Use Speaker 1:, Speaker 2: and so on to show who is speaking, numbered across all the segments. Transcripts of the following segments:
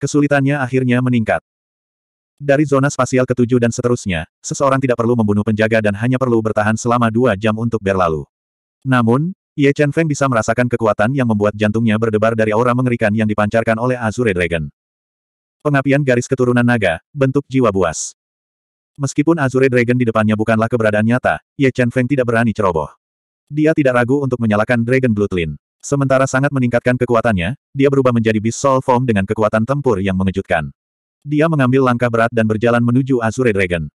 Speaker 1: Kesulitannya akhirnya meningkat. Dari zona spasial ketujuh dan seterusnya, seseorang tidak perlu membunuh penjaga dan hanya perlu bertahan selama dua jam untuk berlalu. Namun, Ye Chen Feng bisa merasakan kekuatan yang membuat jantungnya berdebar dari aura mengerikan yang dipancarkan oleh Azure Dragon. Pengapian garis keturunan naga, bentuk jiwa buas. Meskipun Azure Dragon di depannya bukanlah keberadaan nyata, Ye Chen Feng tidak berani ceroboh. Dia tidak ragu untuk menyalakan Dragon Bloodline. Sementara sangat meningkatkan kekuatannya, dia berubah menjadi Beast Soul Form dengan kekuatan tempur yang mengejutkan. Dia mengambil langkah berat dan berjalan menuju Azure Dragon.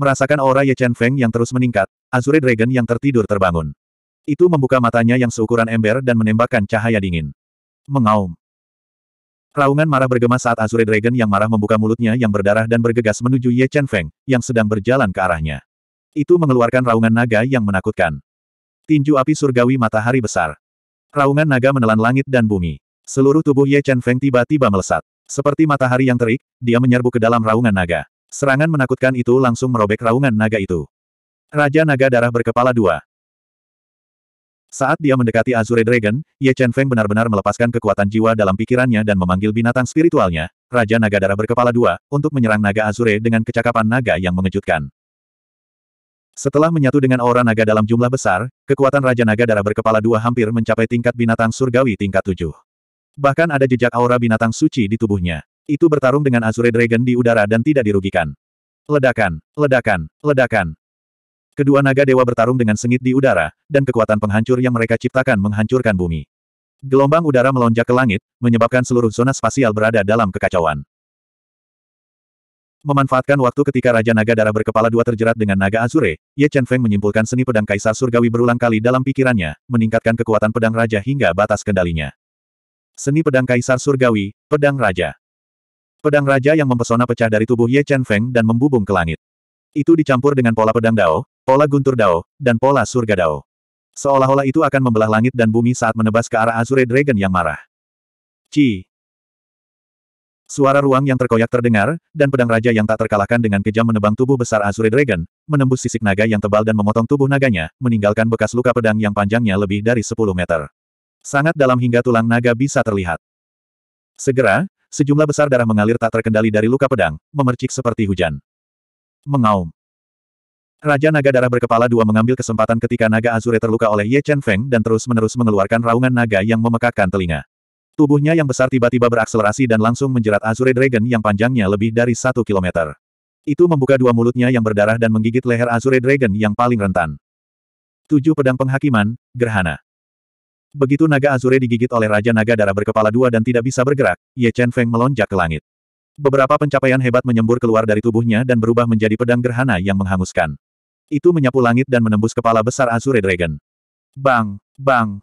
Speaker 1: Merasakan aura Ye Chen Feng yang terus meningkat, Azure Dragon yang tertidur terbangun. Itu membuka matanya yang seukuran ember dan menembakkan cahaya dingin. Mengaum. Raungan marah bergema saat Azure Dragon yang marah membuka mulutnya yang berdarah dan bergegas menuju Ye Chen Feng, yang sedang berjalan ke arahnya. Itu mengeluarkan raungan naga yang menakutkan. Tinju api surgawi matahari besar. Raungan naga menelan langit dan bumi. Seluruh tubuh Ye Chen Feng tiba-tiba melesat. Seperti matahari yang terik, dia menyerbu ke dalam raungan naga. Serangan menakutkan itu langsung merobek raungan naga itu. Raja naga darah berkepala dua. Saat dia mendekati Azure Dragon, Ye Chen Feng benar-benar melepaskan kekuatan jiwa dalam pikirannya dan memanggil binatang spiritualnya, Raja Naga Darah Berkepala Dua, untuk menyerang naga Azure dengan kecakapan naga yang mengejutkan. Setelah menyatu dengan aura naga dalam jumlah besar, kekuatan Raja Naga Darah berkepala dua hampir mencapai tingkat binatang surgawi tingkat tujuh. Bahkan ada jejak aura binatang suci di tubuhnya. Itu bertarung dengan Azure Dragon di udara dan tidak dirugikan. Ledakan, ledakan, ledakan. Kedua naga dewa bertarung dengan sengit di udara, dan kekuatan penghancur yang mereka ciptakan menghancurkan bumi. Gelombang udara melonjak ke langit, menyebabkan seluruh zona spasial berada dalam kekacauan. Memanfaatkan waktu ketika Raja Naga Darah berkepala dua terjerat dengan Naga Azure, Ye Chen Feng menyimpulkan seni pedang Kaisar Surgawi berulang kali dalam pikirannya, meningkatkan kekuatan pedang Raja hingga batas kendalinya. Seni pedang Kaisar Surgawi, Pedang Raja. Pedang Raja yang mempesona pecah dari tubuh Ye Chen Feng dan membubung ke langit. Itu dicampur dengan pola pedang Dao, pola guntur Dao, dan pola surga Dao. Seolah-olah itu akan membelah langit dan bumi saat menebas ke arah Azure Dragon yang marah. Ci, Suara ruang yang terkoyak terdengar, dan pedang raja yang tak terkalahkan dengan kejam menebang tubuh besar Azure Dragon, menembus sisik naga yang tebal dan memotong tubuh naganya, meninggalkan bekas luka pedang yang panjangnya lebih dari 10 meter. Sangat dalam hingga tulang naga bisa terlihat. Segera, sejumlah besar darah mengalir tak terkendali dari luka pedang, memercik seperti hujan. Mengaum. Raja Naga Darah berkepala dua mengambil kesempatan ketika Naga Azure terluka oleh Ye Chen Feng dan terus-menerus mengeluarkan raungan naga yang memekakkan telinga. Tubuhnya yang besar tiba-tiba berakselerasi dan langsung menjerat Azure Dragon yang panjangnya lebih dari satu kilometer. Itu membuka dua mulutnya yang berdarah dan menggigit leher Azure Dragon yang paling rentan. Tujuh pedang penghakiman, gerhana. Begitu naga Azure digigit oleh Raja Naga Darah berkepala dua dan tidak bisa bergerak, Ye Chen Feng melonjak ke langit. Beberapa pencapaian hebat menyembur keluar dari tubuhnya dan berubah menjadi pedang gerhana yang menghanguskan. Itu menyapu langit dan menembus kepala besar Azure Dragon. Bang, bang,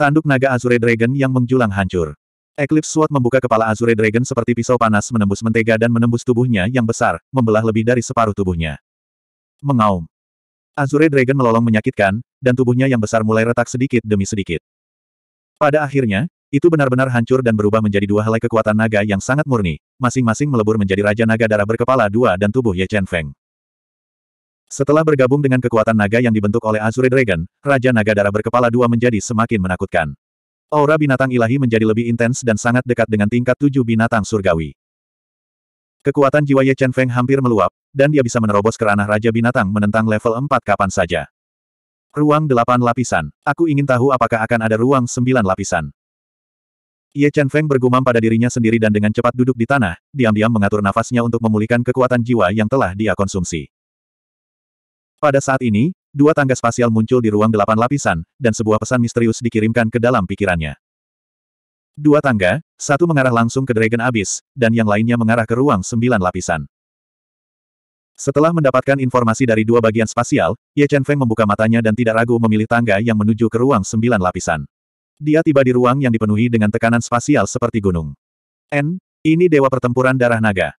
Speaker 1: Tanduk naga Azure Dragon yang menjulang hancur. Eclipse Sword membuka kepala Azure Dragon seperti pisau panas menembus mentega dan menembus tubuhnya yang besar, membelah lebih dari separuh tubuhnya. Mengaum. Azure Dragon melolong menyakitkan, dan tubuhnya yang besar mulai retak sedikit demi sedikit. Pada akhirnya, itu benar-benar hancur dan berubah menjadi dua helai kekuatan naga yang sangat murni, masing-masing melebur menjadi Raja Naga Darah berkepala dua dan tubuh Ye Chen Feng. Setelah bergabung dengan kekuatan naga yang dibentuk oleh Azure Dragon, Raja Naga Darah berkepala dua menjadi semakin menakutkan. Aura binatang ilahi menjadi lebih intens dan sangat dekat dengan tingkat tujuh binatang surgawi. Kekuatan jiwa Ye Chen Feng hampir meluap, dan dia bisa menerobos ke ranah Raja Binatang menentang level 4 kapan saja. Ruang delapan lapisan. Aku ingin tahu apakah akan ada ruang sembilan lapisan. Ye Chen Feng bergumam pada dirinya sendiri dan dengan cepat duduk di tanah, diam-diam mengatur nafasnya untuk memulihkan kekuatan jiwa yang telah dia konsumsi. Pada saat ini, dua tangga spasial muncul di ruang delapan lapisan, dan sebuah pesan misterius dikirimkan ke dalam pikirannya. Dua tangga, satu mengarah langsung ke Dragon Abyss, dan yang lainnya mengarah ke ruang sembilan lapisan. Setelah mendapatkan informasi dari dua bagian spasial, Ye Chen Feng membuka matanya dan tidak ragu memilih tangga yang menuju ke ruang sembilan lapisan. Dia tiba di ruang yang dipenuhi dengan tekanan spasial seperti gunung. N, ini Dewa Pertempuran Darah Naga.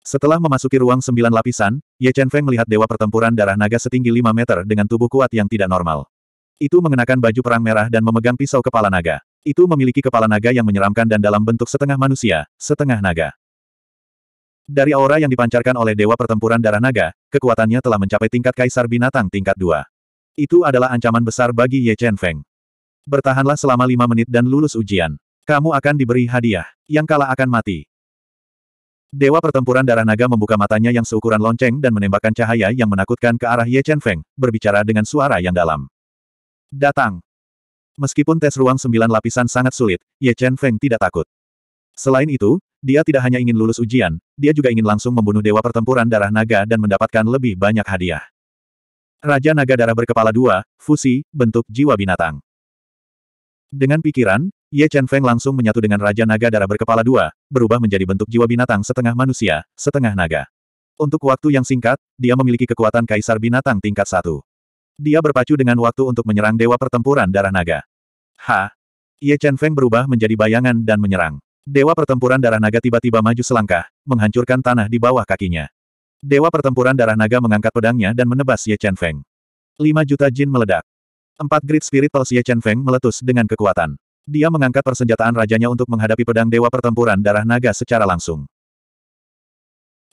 Speaker 1: Setelah memasuki ruang sembilan lapisan, Ye Chen Feng melihat dewa pertempuran darah naga setinggi lima meter dengan tubuh kuat yang tidak normal. Itu mengenakan baju perang merah dan memegang pisau kepala naga. Itu memiliki kepala naga yang menyeramkan dan dalam bentuk setengah manusia, setengah naga. Dari aura yang dipancarkan oleh dewa pertempuran darah naga, kekuatannya telah mencapai tingkat kaisar binatang tingkat 2. Itu adalah ancaman besar bagi Ye Chen Feng. Bertahanlah selama lima menit dan lulus ujian. Kamu akan diberi hadiah. Yang kalah akan mati. Dewa pertempuran darah naga membuka matanya yang seukuran lonceng dan menembakkan cahaya yang menakutkan ke arah Ye Chen Feng, berbicara dengan suara yang dalam. Datang! Meskipun tes ruang sembilan lapisan sangat sulit, Ye Chen Feng tidak takut. Selain itu, dia tidak hanya ingin lulus ujian, dia juga ingin langsung membunuh Dewa Pertempuran Darah Naga dan mendapatkan lebih banyak hadiah. Raja Naga Darah Berkepala Dua, Fusi, Bentuk Jiwa Binatang. Dengan pikiran, Ye Chen Feng langsung menyatu dengan Raja Naga Darah Berkepala Dua, berubah menjadi bentuk jiwa binatang setengah manusia, setengah naga. Untuk waktu yang singkat, dia memiliki kekuatan kaisar binatang tingkat satu. Dia berpacu dengan waktu untuk menyerang dewa pertempuran darah naga. Ha! Ye Chen Feng berubah menjadi bayangan dan menyerang. Dewa pertempuran darah naga tiba-tiba maju selangkah, menghancurkan tanah di bawah kakinya. Dewa pertempuran darah naga mengangkat pedangnya dan menebas Ye Chen Feng. 5 juta jin meledak. Empat grid spiritual Ye Chen Feng meletus dengan kekuatan. Dia mengangkat persenjataan rajanya untuk menghadapi pedang Dewa Pertempuran Darah Naga secara langsung.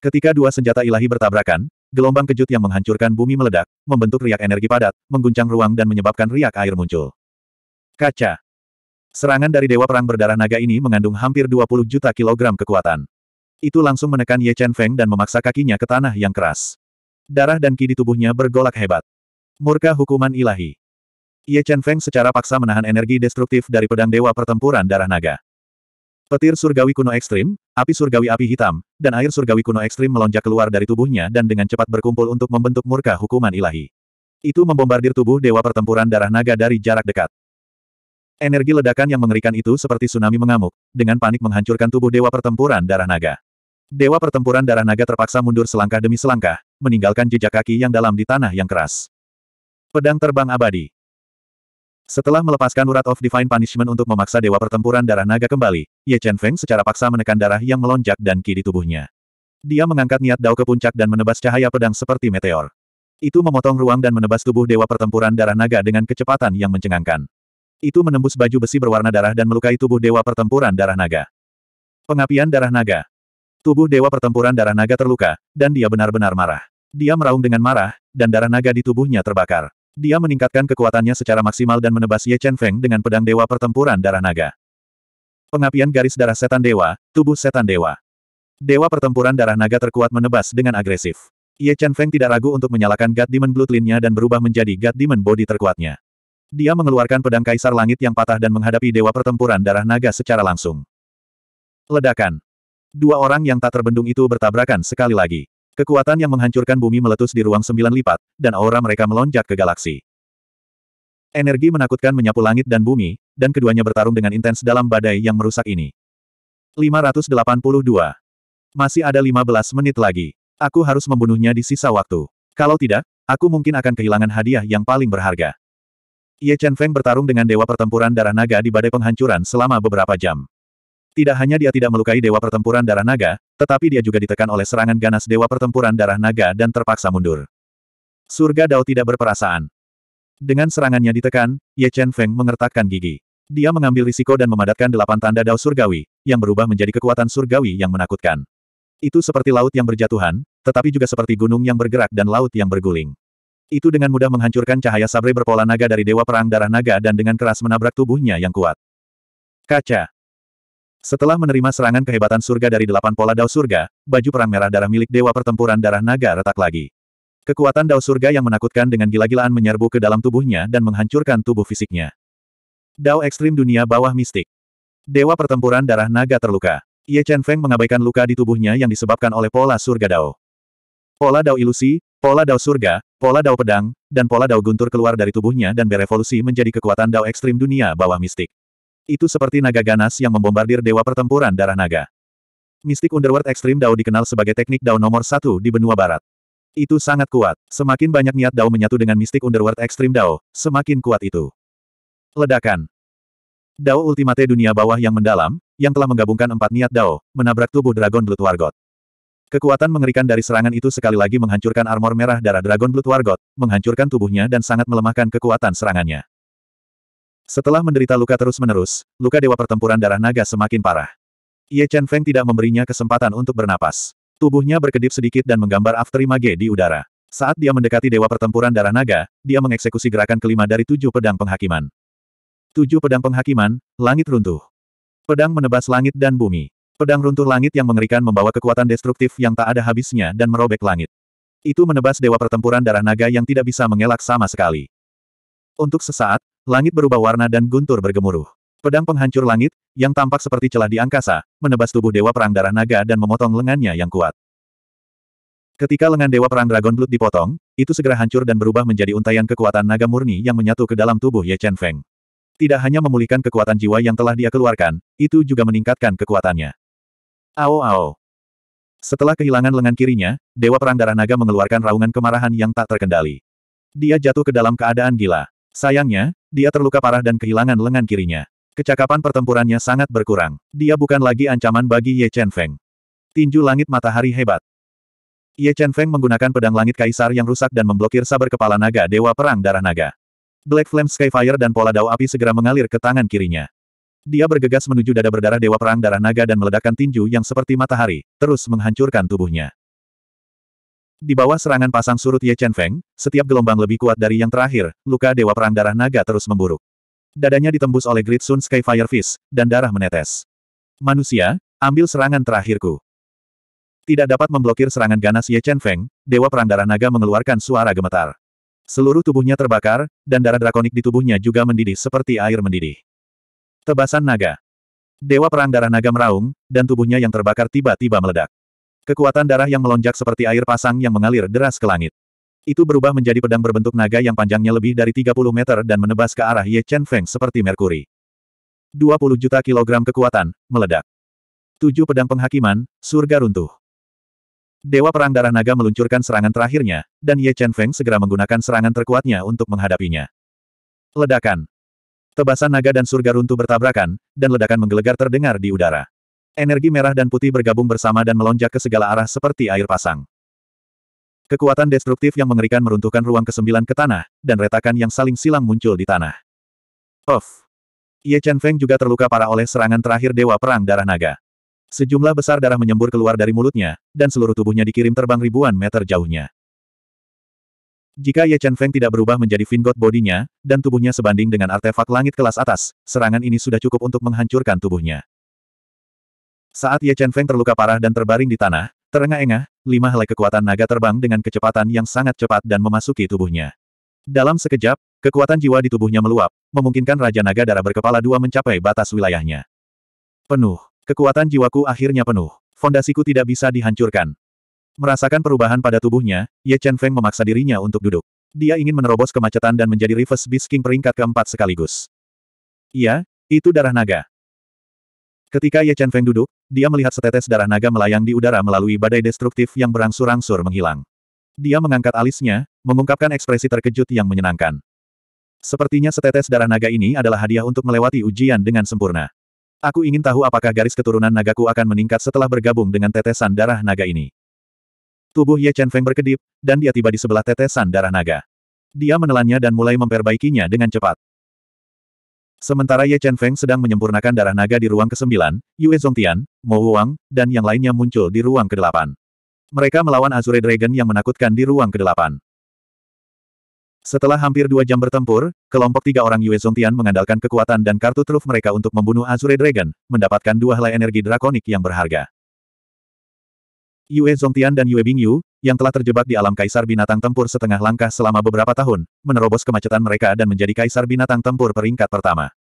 Speaker 1: Ketika dua senjata ilahi bertabrakan, gelombang kejut yang menghancurkan bumi meledak, membentuk riak energi padat, mengguncang ruang dan menyebabkan riak air muncul. Kaca. Serangan dari Dewa Perang Berdarah Naga ini mengandung hampir 20 juta kilogram kekuatan. Itu langsung menekan Ye Chen Feng dan memaksa kakinya ke tanah yang keras. Darah dan ki di tubuhnya bergolak hebat. Murka hukuman ilahi. Ye Chen Feng secara paksa menahan energi destruktif dari pedang dewa pertempuran darah naga. Petir surgawi kuno ekstrim, api surgawi api hitam, dan air surgawi kuno ekstrim melonjak keluar dari tubuhnya dan dengan cepat berkumpul untuk membentuk murka hukuman ilahi. Itu membombardir tubuh dewa pertempuran darah naga dari jarak dekat. Energi ledakan yang mengerikan itu seperti tsunami mengamuk, dengan panik menghancurkan tubuh dewa pertempuran darah naga. Dewa pertempuran darah naga terpaksa mundur selangkah demi selangkah, meninggalkan jejak kaki yang dalam di tanah yang keras. Pedang terbang abadi. Setelah melepaskan urat of divine punishment untuk memaksa dewa pertempuran darah naga kembali, Ye Chen Feng secara paksa menekan darah yang melonjak dan ki di tubuhnya. Dia mengangkat niat dao ke puncak dan menebas cahaya pedang seperti meteor. Itu memotong ruang dan menebas tubuh dewa pertempuran darah naga dengan kecepatan yang mencengangkan. Itu menembus baju besi berwarna darah dan melukai tubuh dewa pertempuran darah naga. Pengapian darah naga. Tubuh dewa pertempuran darah naga terluka, dan dia benar-benar marah. Dia meraung dengan marah, dan darah naga di tubuhnya terbakar. Dia meningkatkan kekuatannya secara maksimal dan menebas Ye Chen Feng dengan pedang dewa pertempuran darah naga. Pengapian garis darah setan dewa, tubuh setan dewa. Dewa pertempuran darah naga terkuat menebas dengan agresif. Ye Chen Feng tidak ragu untuk menyalakan God Demon Blood Lin-nya dan berubah menjadi God Demon Body terkuatnya. Dia mengeluarkan pedang kaisar langit yang patah dan menghadapi dewa pertempuran darah naga secara langsung. Ledakan. Dua orang yang tak terbendung itu bertabrakan sekali lagi. Kekuatan yang menghancurkan bumi meletus di ruang sembilan lipat, dan aura mereka melonjak ke galaksi. Energi menakutkan menyapu langit dan bumi, dan keduanya bertarung dengan intens dalam badai yang merusak ini. 582. Masih ada 15 menit lagi. Aku harus membunuhnya di sisa waktu. Kalau tidak, aku mungkin akan kehilangan hadiah yang paling berharga. Ye Chen Feng bertarung dengan Dewa Pertempuran Darah Naga di Badai Penghancuran selama beberapa jam. Tidak hanya dia tidak melukai Dewa Pertempuran Darah Naga, tetapi dia juga ditekan oleh serangan ganas Dewa Pertempuran Darah Naga dan terpaksa mundur. Surga Dao tidak berperasaan. Dengan serangannya ditekan, Ye Chen Feng mengertakkan gigi. Dia mengambil risiko dan memadatkan delapan tanda Dao surgawi, yang berubah menjadi kekuatan surgawi yang menakutkan. Itu seperti laut yang berjatuhan, tetapi juga seperti gunung yang bergerak dan laut yang berguling. Itu dengan mudah menghancurkan cahaya sabre berpola naga dari Dewa Perang Darah Naga dan dengan keras menabrak tubuhnya yang kuat. Kaca. Setelah menerima serangan kehebatan surga dari delapan pola dao surga, baju perang merah darah milik Dewa Pertempuran Darah Naga retak lagi. Kekuatan Dao Surga yang menakutkan dengan gila-gilaan menyerbu ke dalam tubuhnya dan menghancurkan tubuh fisiknya. Dao Ekstrim Dunia Bawah Mistik Dewa Pertempuran Darah Naga Terluka Ye Chen Feng mengabaikan luka di tubuhnya yang disebabkan oleh pola surga Dao. Pola Dao Ilusi, pola Dao Surga, pola Dao Pedang, dan pola Dao Guntur keluar dari tubuhnya dan berevolusi menjadi kekuatan Dao Ekstrim Dunia Bawah Mistik. Itu seperti naga ganas yang membombardir Dewa Pertempuran Darah Naga. Mistik Underworld Ekstrim Dao dikenal sebagai teknik Dao nomor satu di benua barat. Itu sangat kuat. Semakin banyak niat Dao menyatu dengan mistik Underworld Extreme Dao, semakin kuat itu. Ledakan. Dao Ultimate Dunia Bawah yang mendalam, yang telah menggabungkan empat niat Dao, menabrak tubuh Dragon Blood Wargot. Kekuatan mengerikan dari serangan itu sekali lagi menghancurkan armor merah darah Dragon Blood Wargot, menghancurkan tubuhnya dan sangat melemahkan kekuatan serangannya. Setelah menderita luka terus-menerus, luka dewa pertempuran darah naga semakin parah. Ye Chen Feng tidak memberinya kesempatan untuk bernapas. Tubuhnya berkedip sedikit dan menggambar afterimage di udara. Saat dia mendekati Dewa Pertempuran Darah Naga, dia mengeksekusi gerakan kelima dari tujuh pedang penghakiman. Tujuh pedang penghakiman, langit runtuh. Pedang menebas langit dan bumi. Pedang runtuh langit yang mengerikan membawa kekuatan destruktif yang tak ada habisnya dan merobek langit. Itu menebas Dewa Pertempuran Darah Naga yang tidak bisa mengelak sama sekali. Untuk sesaat, langit berubah warna dan guntur bergemuruh. Pedang penghancur langit, yang tampak seperti celah di angkasa, menebas tubuh Dewa Perang Darah Naga dan memotong lengannya yang kuat. Ketika lengan Dewa Perang Dragon Blood dipotong, itu segera hancur dan berubah menjadi untaian kekuatan naga murni yang menyatu ke dalam tubuh Ye Chen Feng. Tidak hanya memulihkan kekuatan jiwa yang telah dia keluarkan, itu juga meningkatkan kekuatannya. Ao ao. Setelah kehilangan lengan kirinya, Dewa Perang Darah Naga mengeluarkan raungan kemarahan yang tak terkendali. Dia jatuh ke dalam keadaan gila. Sayangnya, dia terluka parah dan kehilangan lengan kirinya. Kecakapan pertempurannya sangat berkurang. Dia bukan lagi ancaman bagi Ye Chen Feng. Tinju langit matahari hebat. Ye Chen Feng menggunakan pedang langit kaisar yang rusak dan memblokir sabar kepala naga Dewa Perang Darah Naga. Black Flame Skyfire dan pola dao api segera mengalir ke tangan kirinya. Dia bergegas menuju dada berdarah Dewa Perang Darah Naga dan meledakkan tinju yang seperti matahari, terus menghancurkan tubuhnya. Di bawah serangan pasang surut Ye Chen Feng, setiap gelombang lebih kuat dari yang terakhir, luka Dewa Perang Darah Naga terus memburuk dadanya ditembus oleh Great Sun Sky Fire Fist, dan darah menetes. Manusia, ambil serangan terakhirku. Tidak dapat memblokir serangan ganas Ye Chen Feng, Dewa Perang Darah Naga mengeluarkan suara gemetar. Seluruh tubuhnya terbakar, dan darah drakonik di tubuhnya juga mendidih seperti air mendidih. Tebasan naga. Dewa Perang Darah Naga meraung, dan tubuhnya yang terbakar tiba-tiba meledak. Kekuatan darah yang melonjak seperti air pasang yang mengalir deras ke langit. Itu berubah menjadi pedang berbentuk naga yang panjangnya lebih dari 30 meter dan menebas ke arah Ye Chen Feng seperti merkuri. 20 juta kilogram kekuatan, meledak. Tujuh pedang penghakiman, surga runtuh. Dewa Perang Darah Naga meluncurkan serangan terakhirnya, dan Ye Chen Feng segera menggunakan serangan terkuatnya untuk menghadapinya. Ledakan. Tebasan naga dan surga runtuh bertabrakan, dan ledakan menggelegar terdengar di udara. Energi merah dan putih bergabung bersama dan melonjak ke segala arah seperti air pasang. Kekuatan destruktif yang mengerikan meruntuhkan ruang kesembilan ke tanah, dan retakan yang saling silang muncul di tanah. Of, Ye Chen Feng juga terluka parah oleh serangan terakhir Dewa Perang Darah Naga. Sejumlah besar darah menyembur keluar dari mulutnya, dan seluruh tubuhnya dikirim terbang ribuan meter jauhnya. Jika Ye Chen Feng tidak berubah menjadi Fingot bodinya, dan tubuhnya sebanding dengan artefak langit kelas atas, serangan ini sudah cukup untuk menghancurkan tubuhnya. Saat Ye Chen Feng terluka parah dan terbaring di tanah, Terengah-engah, lima helai kekuatan naga terbang dengan kecepatan yang sangat cepat dan memasuki tubuhnya. Dalam sekejap, kekuatan jiwa di tubuhnya meluap, memungkinkan Raja Naga Darah berkepala dua mencapai batas wilayahnya. Penuh. Kekuatan jiwaku akhirnya penuh. Fondasiku tidak bisa dihancurkan. Merasakan perubahan pada tubuhnya, Ye Chen Feng memaksa dirinya untuk duduk. Dia ingin menerobos kemacetan dan menjadi reverse Bisking peringkat keempat sekaligus. Iya, itu darah naga. Ketika Ye Chen Feng duduk, dia melihat setetes darah naga melayang di udara melalui badai destruktif yang berangsur-angsur menghilang. Dia mengangkat alisnya, mengungkapkan ekspresi terkejut yang menyenangkan. Sepertinya setetes darah naga ini adalah hadiah untuk melewati ujian dengan sempurna. Aku ingin tahu apakah garis keturunan nagaku akan meningkat setelah bergabung dengan tetesan darah naga ini. Tubuh Ye Chen Feng berkedip, dan dia tiba di sebelah tetesan darah naga. Dia menelannya dan mulai memperbaikinya dengan cepat. Sementara Ye Chen Feng sedang menyempurnakan darah naga di ruang ke-9, Yue Zongtian, Mo Wang, dan yang lainnya muncul di ruang ke-8. Mereka melawan Azure Dragon yang menakutkan di ruang ke-8. Setelah hampir dua jam bertempur, kelompok tiga orang Yue Zongtian mengandalkan kekuatan dan kartu truf mereka untuk membunuh Azure Dragon, mendapatkan dua helai energi drakonik yang berharga. Yue Zongtian dan Yue Bingyu, yang telah terjebak di alam kaisar binatang tempur setengah langkah selama beberapa tahun, menerobos kemacetan mereka dan menjadi kaisar binatang tempur peringkat pertama.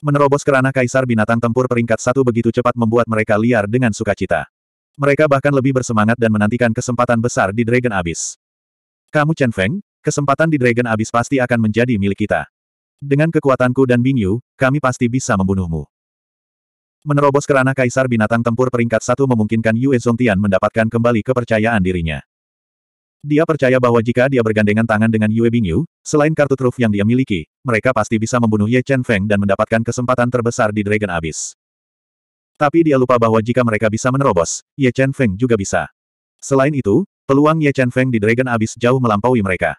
Speaker 1: Menerobos kerana kaisar binatang tempur peringkat satu begitu cepat membuat mereka liar dengan sukacita. Mereka bahkan lebih bersemangat dan menantikan kesempatan besar di Dragon Abyss. Kamu Chen Feng, kesempatan di Dragon Abyss pasti akan menjadi milik kita. Dengan kekuatanku dan Bingyu, kami pasti bisa membunuhmu. Menerobos ke ranah Kaisar Binatang Tempur peringkat satu memungkinkan Yue Zongtian mendapatkan kembali kepercayaan dirinya. Dia percaya bahwa jika dia bergandengan tangan dengan Yue Bingyu, selain kartu truf yang dia miliki, mereka pasti bisa membunuh Ye Chen Feng dan mendapatkan kesempatan terbesar di Dragon Abyss. Tapi dia lupa bahwa jika mereka bisa menerobos, Ye Chen Feng juga bisa. Selain itu, peluang Ye Chen Feng di Dragon Abyss jauh melampaui mereka.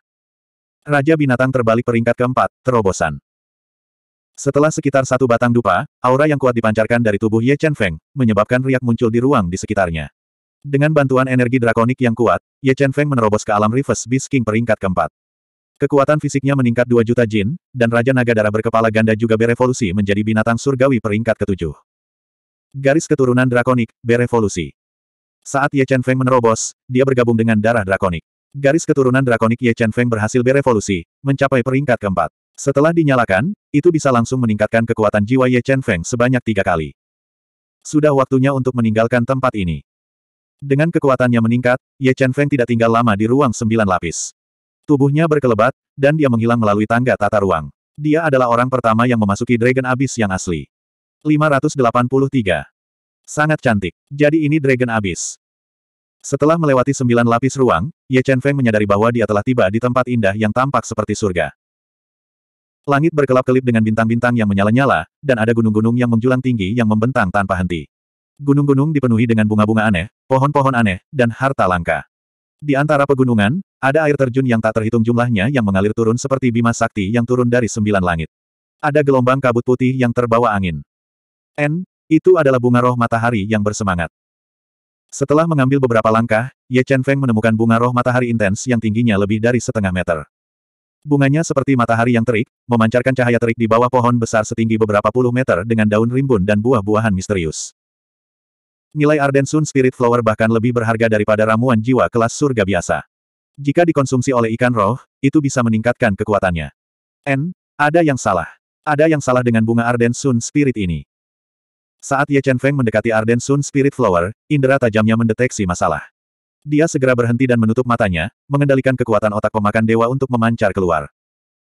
Speaker 1: Raja Binatang terbalik peringkat keempat, terobosan. Setelah sekitar satu batang dupa, aura yang kuat dipancarkan dari tubuh Ye Chen Feng, menyebabkan riak muncul di ruang di sekitarnya. Dengan bantuan energi drakonik yang kuat, Ye Chen Feng menerobos ke alam Reverse Beast King peringkat keempat. Kekuatan fisiknya meningkat 2 juta jin, dan Raja Naga Darah berkepala ganda juga berevolusi menjadi binatang surgawi peringkat ketujuh. Garis keturunan drakonik, berevolusi. Saat Ye Chen Feng menerobos, dia bergabung dengan darah drakonik. Garis keturunan drakonik Ye Chen Feng berhasil berevolusi, mencapai peringkat keempat. Setelah dinyalakan, itu bisa langsung meningkatkan kekuatan jiwa Ye Chen Feng sebanyak tiga kali. Sudah waktunya untuk meninggalkan tempat ini. Dengan kekuatannya meningkat, Ye Chen Feng tidak tinggal lama di ruang sembilan lapis. Tubuhnya berkelebat, dan dia menghilang melalui tangga tata ruang. Dia adalah orang pertama yang memasuki Dragon Abyss yang asli. 583. Sangat cantik. Jadi ini Dragon Abyss. Setelah melewati sembilan lapis ruang, Ye Chen Feng menyadari bahwa dia telah tiba di tempat indah yang tampak seperti surga. Langit berkelap-kelip dengan bintang-bintang yang menyala-nyala, dan ada gunung-gunung yang menjulang tinggi yang membentang tanpa henti. Gunung-gunung dipenuhi dengan bunga-bunga aneh, pohon-pohon aneh, dan harta langka. Di antara pegunungan, ada air terjun yang tak terhitung jumlahnya yang mengalir turun seperti bima sakti yang turun dari sembilan langit. Ada gelombang kabut putih yang terbawa angin. N, itu adalah bunga roh matahari yang bersemangat. Setelah mengambil beberapa langkah, Ye Chen Feng menemukan bunga roh matahari intens yang tingginya lebih dari setengah meter. Bunganya seperti matahari yang terik, memancarkan cahaya terik di bawah pohon besar setinggi beberapa puluh meter dengan daun rimbun dan buah-buahan misterius. Nilai Arden Sun Spirit Flower bahkan lebih berharga daripada ramuan jiwa kelas surga biasa. Jika dikonsumsi oleh ikan roh, itu bisa meningkatkan kekuatannya. N, ada yang salah. Ada yang salah dengan bunga Arden Sun Spirit ini. Saat Ye Chen Feng mendekati Arden Sun Spirit Flower, indera tajamnya mendeteksi masalah. Dia segera berhenti dan menutup matanya, mengendalikan kekuatan otak pemakan dewa untuk memancar keluar.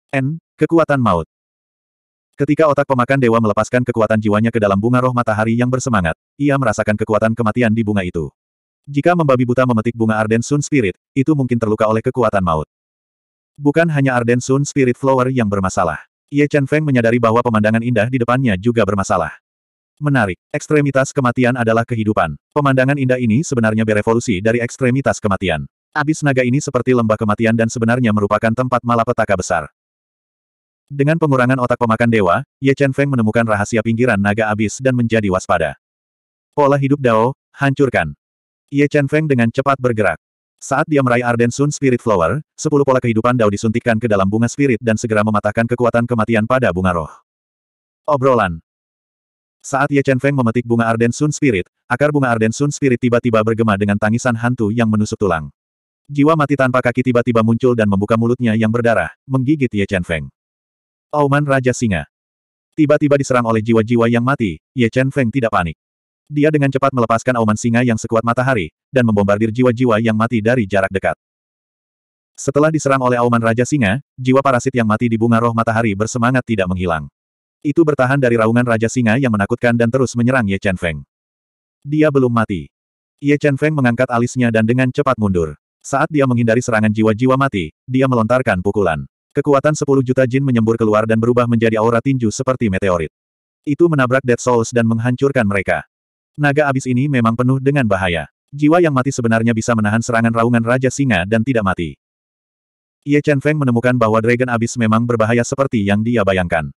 Speaker 1: N. Kekuatan maut. Ketika otak pemakan dewa melepaskan kekuatan jiwanya ke dalam bunga roh matahari yang bersemangat, ia merasakan kekuatan kematian di bunga itu. Jika membabi buta memetik bunga Arden Sun Spirit, itu mungkin terluka oleh kekuatan maut. Bukan hanya Arden Sun Spirit Flower yang bermasalah. Ye Chen Feng menyadari bahwa pemandangan indah di depannya juga bermasalah. Menarik. Ekstremitas kematian adalah kehidupan. Pemandangan indah ini sebenarnya berevolusi dari ekstremitas kematian. Abis naga ini seperti lembah kematian dan sebenarnya merupakan tempat malapetaka besar. Dengan pengurangan otak pemakan dewa, Ye Chen Feng menemukan rahasia pinggiran naga abis dan menjadi waspada. Pola hidup Dao, hancurkan. Ye Chen Feng dengan cepat bergerak. Saat dia meraih Arden Sun Spirit Flower, sepuluh pola kehidupan Dao disuntikkan ke dalam bunga spirit dan segera mematahkan kekuatan kematian pada bunga roh. Obrolan saat Ye Chen Feng memetik bunga Arden Sun Spirit, akar bunga Arden Sun Spirit tiba-tiba bergema dengan tangisan hantu yang menusuk tulang. Jiwa mati tanpa kaki tiba-tiba muncul dan membuka mulutnya yang berdarah, menggigit Ye Chen Feng. Auman Raja Singa. Tiba-tiba diserang oleh jiwa-jiwa yang mati, Ye Chen Feng tidak panik. Dia dengan cepat melepaskan auman singa yang sekuat matahari, dan membombardir jiwa-jiwa yang mati dari jarak dekat. Setelah diserang oleh auman Raja Singa, jiwa parasit yang mati di bunga roh matahari bersemangat tidak menghilang. Itu bertahan dari raungan Raja Singa yang menakutkan dan terus menyerang Ye Chen Feng. Dia belum mati. Ye Chen Feng mengangkat alisnya dan dengan cepat mundur. Saat dia menghindari serangan jiwa-jiwa mati, dia melontarkan pukulan. Kekuatan 10 juta jin menyembur keluar dan berubah menjadi aura tinju seperti meteorit. Itu menabrak Dead Souls dan menghancurkan mereka. Naga abis ini memang penuh dengan bahaya. Jiwa yang mati sebenarnya bisa menahan serangan raungan Raja Singa dan tidak mati. Ye Chen Feng menemukan bahwa Dragon Abyss memang berbahaya seperti yang dia bayangkan.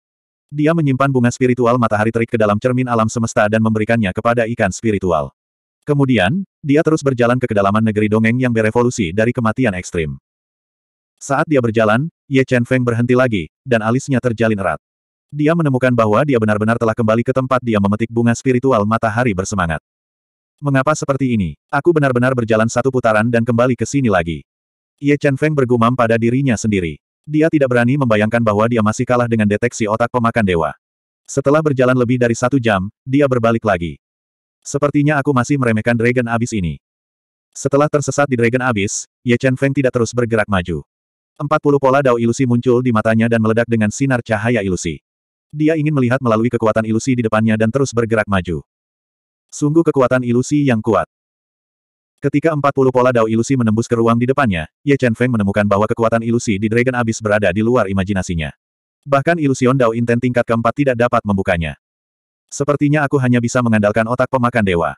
Speaker 1: Dia menyimpan bunga spiritual matahari terik ke dalam cermin alam semesta dan memberikannya kepada ikan spiritual. Kemudian, dia terus berjalan ke kedalaman negeri dongeng yang berevolusi dari kematian ekstrim. Saat dia berjalan, Ye Chen Feng berhenti lagi, dan alisnya terjalin erat. Dia menemukan bahwa dia benar-benar telah kembali ke tempat dia memetik bunga spiritual matahari bersemangat. Mengapa seperti ini? Aku benar-benar berjalan satu putaran dan kembali ke sini lagi. Ye Chen Feng bergumam pada dirinya sendiri. Dia tidak berani membayangkan bahwa dia masih kalah dengan deteksi otak pemakan dewa. Setelah berjalan lebih dari satu jam, dia berbalik lagi. Sepertinya aku masih meremehkan Dragon Abyss ini. Setelah tersesat di Dragon Abyss, Ye Chen Feng tidak terus bergerak maju. Empat puluh pola dao ilusi muncul di matanya dan meledak dengan sinar cahaya ilusi. Dia ingin melihat melalui kekuatan ilusi di depannya dan terus bergerak maju. Sungguh kekuatan ilusi yang kuat. Ketika 40 pola dao ilusi menembus ke ruang di depannya, Ye Chen Feng menemukan bahwa kekuatan ilusi di Dragon Abyss berada di luar imajinasinya. Bahkan ilusion dao inten tingkat keempat tidak dapat membukanya. Sepertinya aku hanya bisa mengandalkan otak pemakan dewa.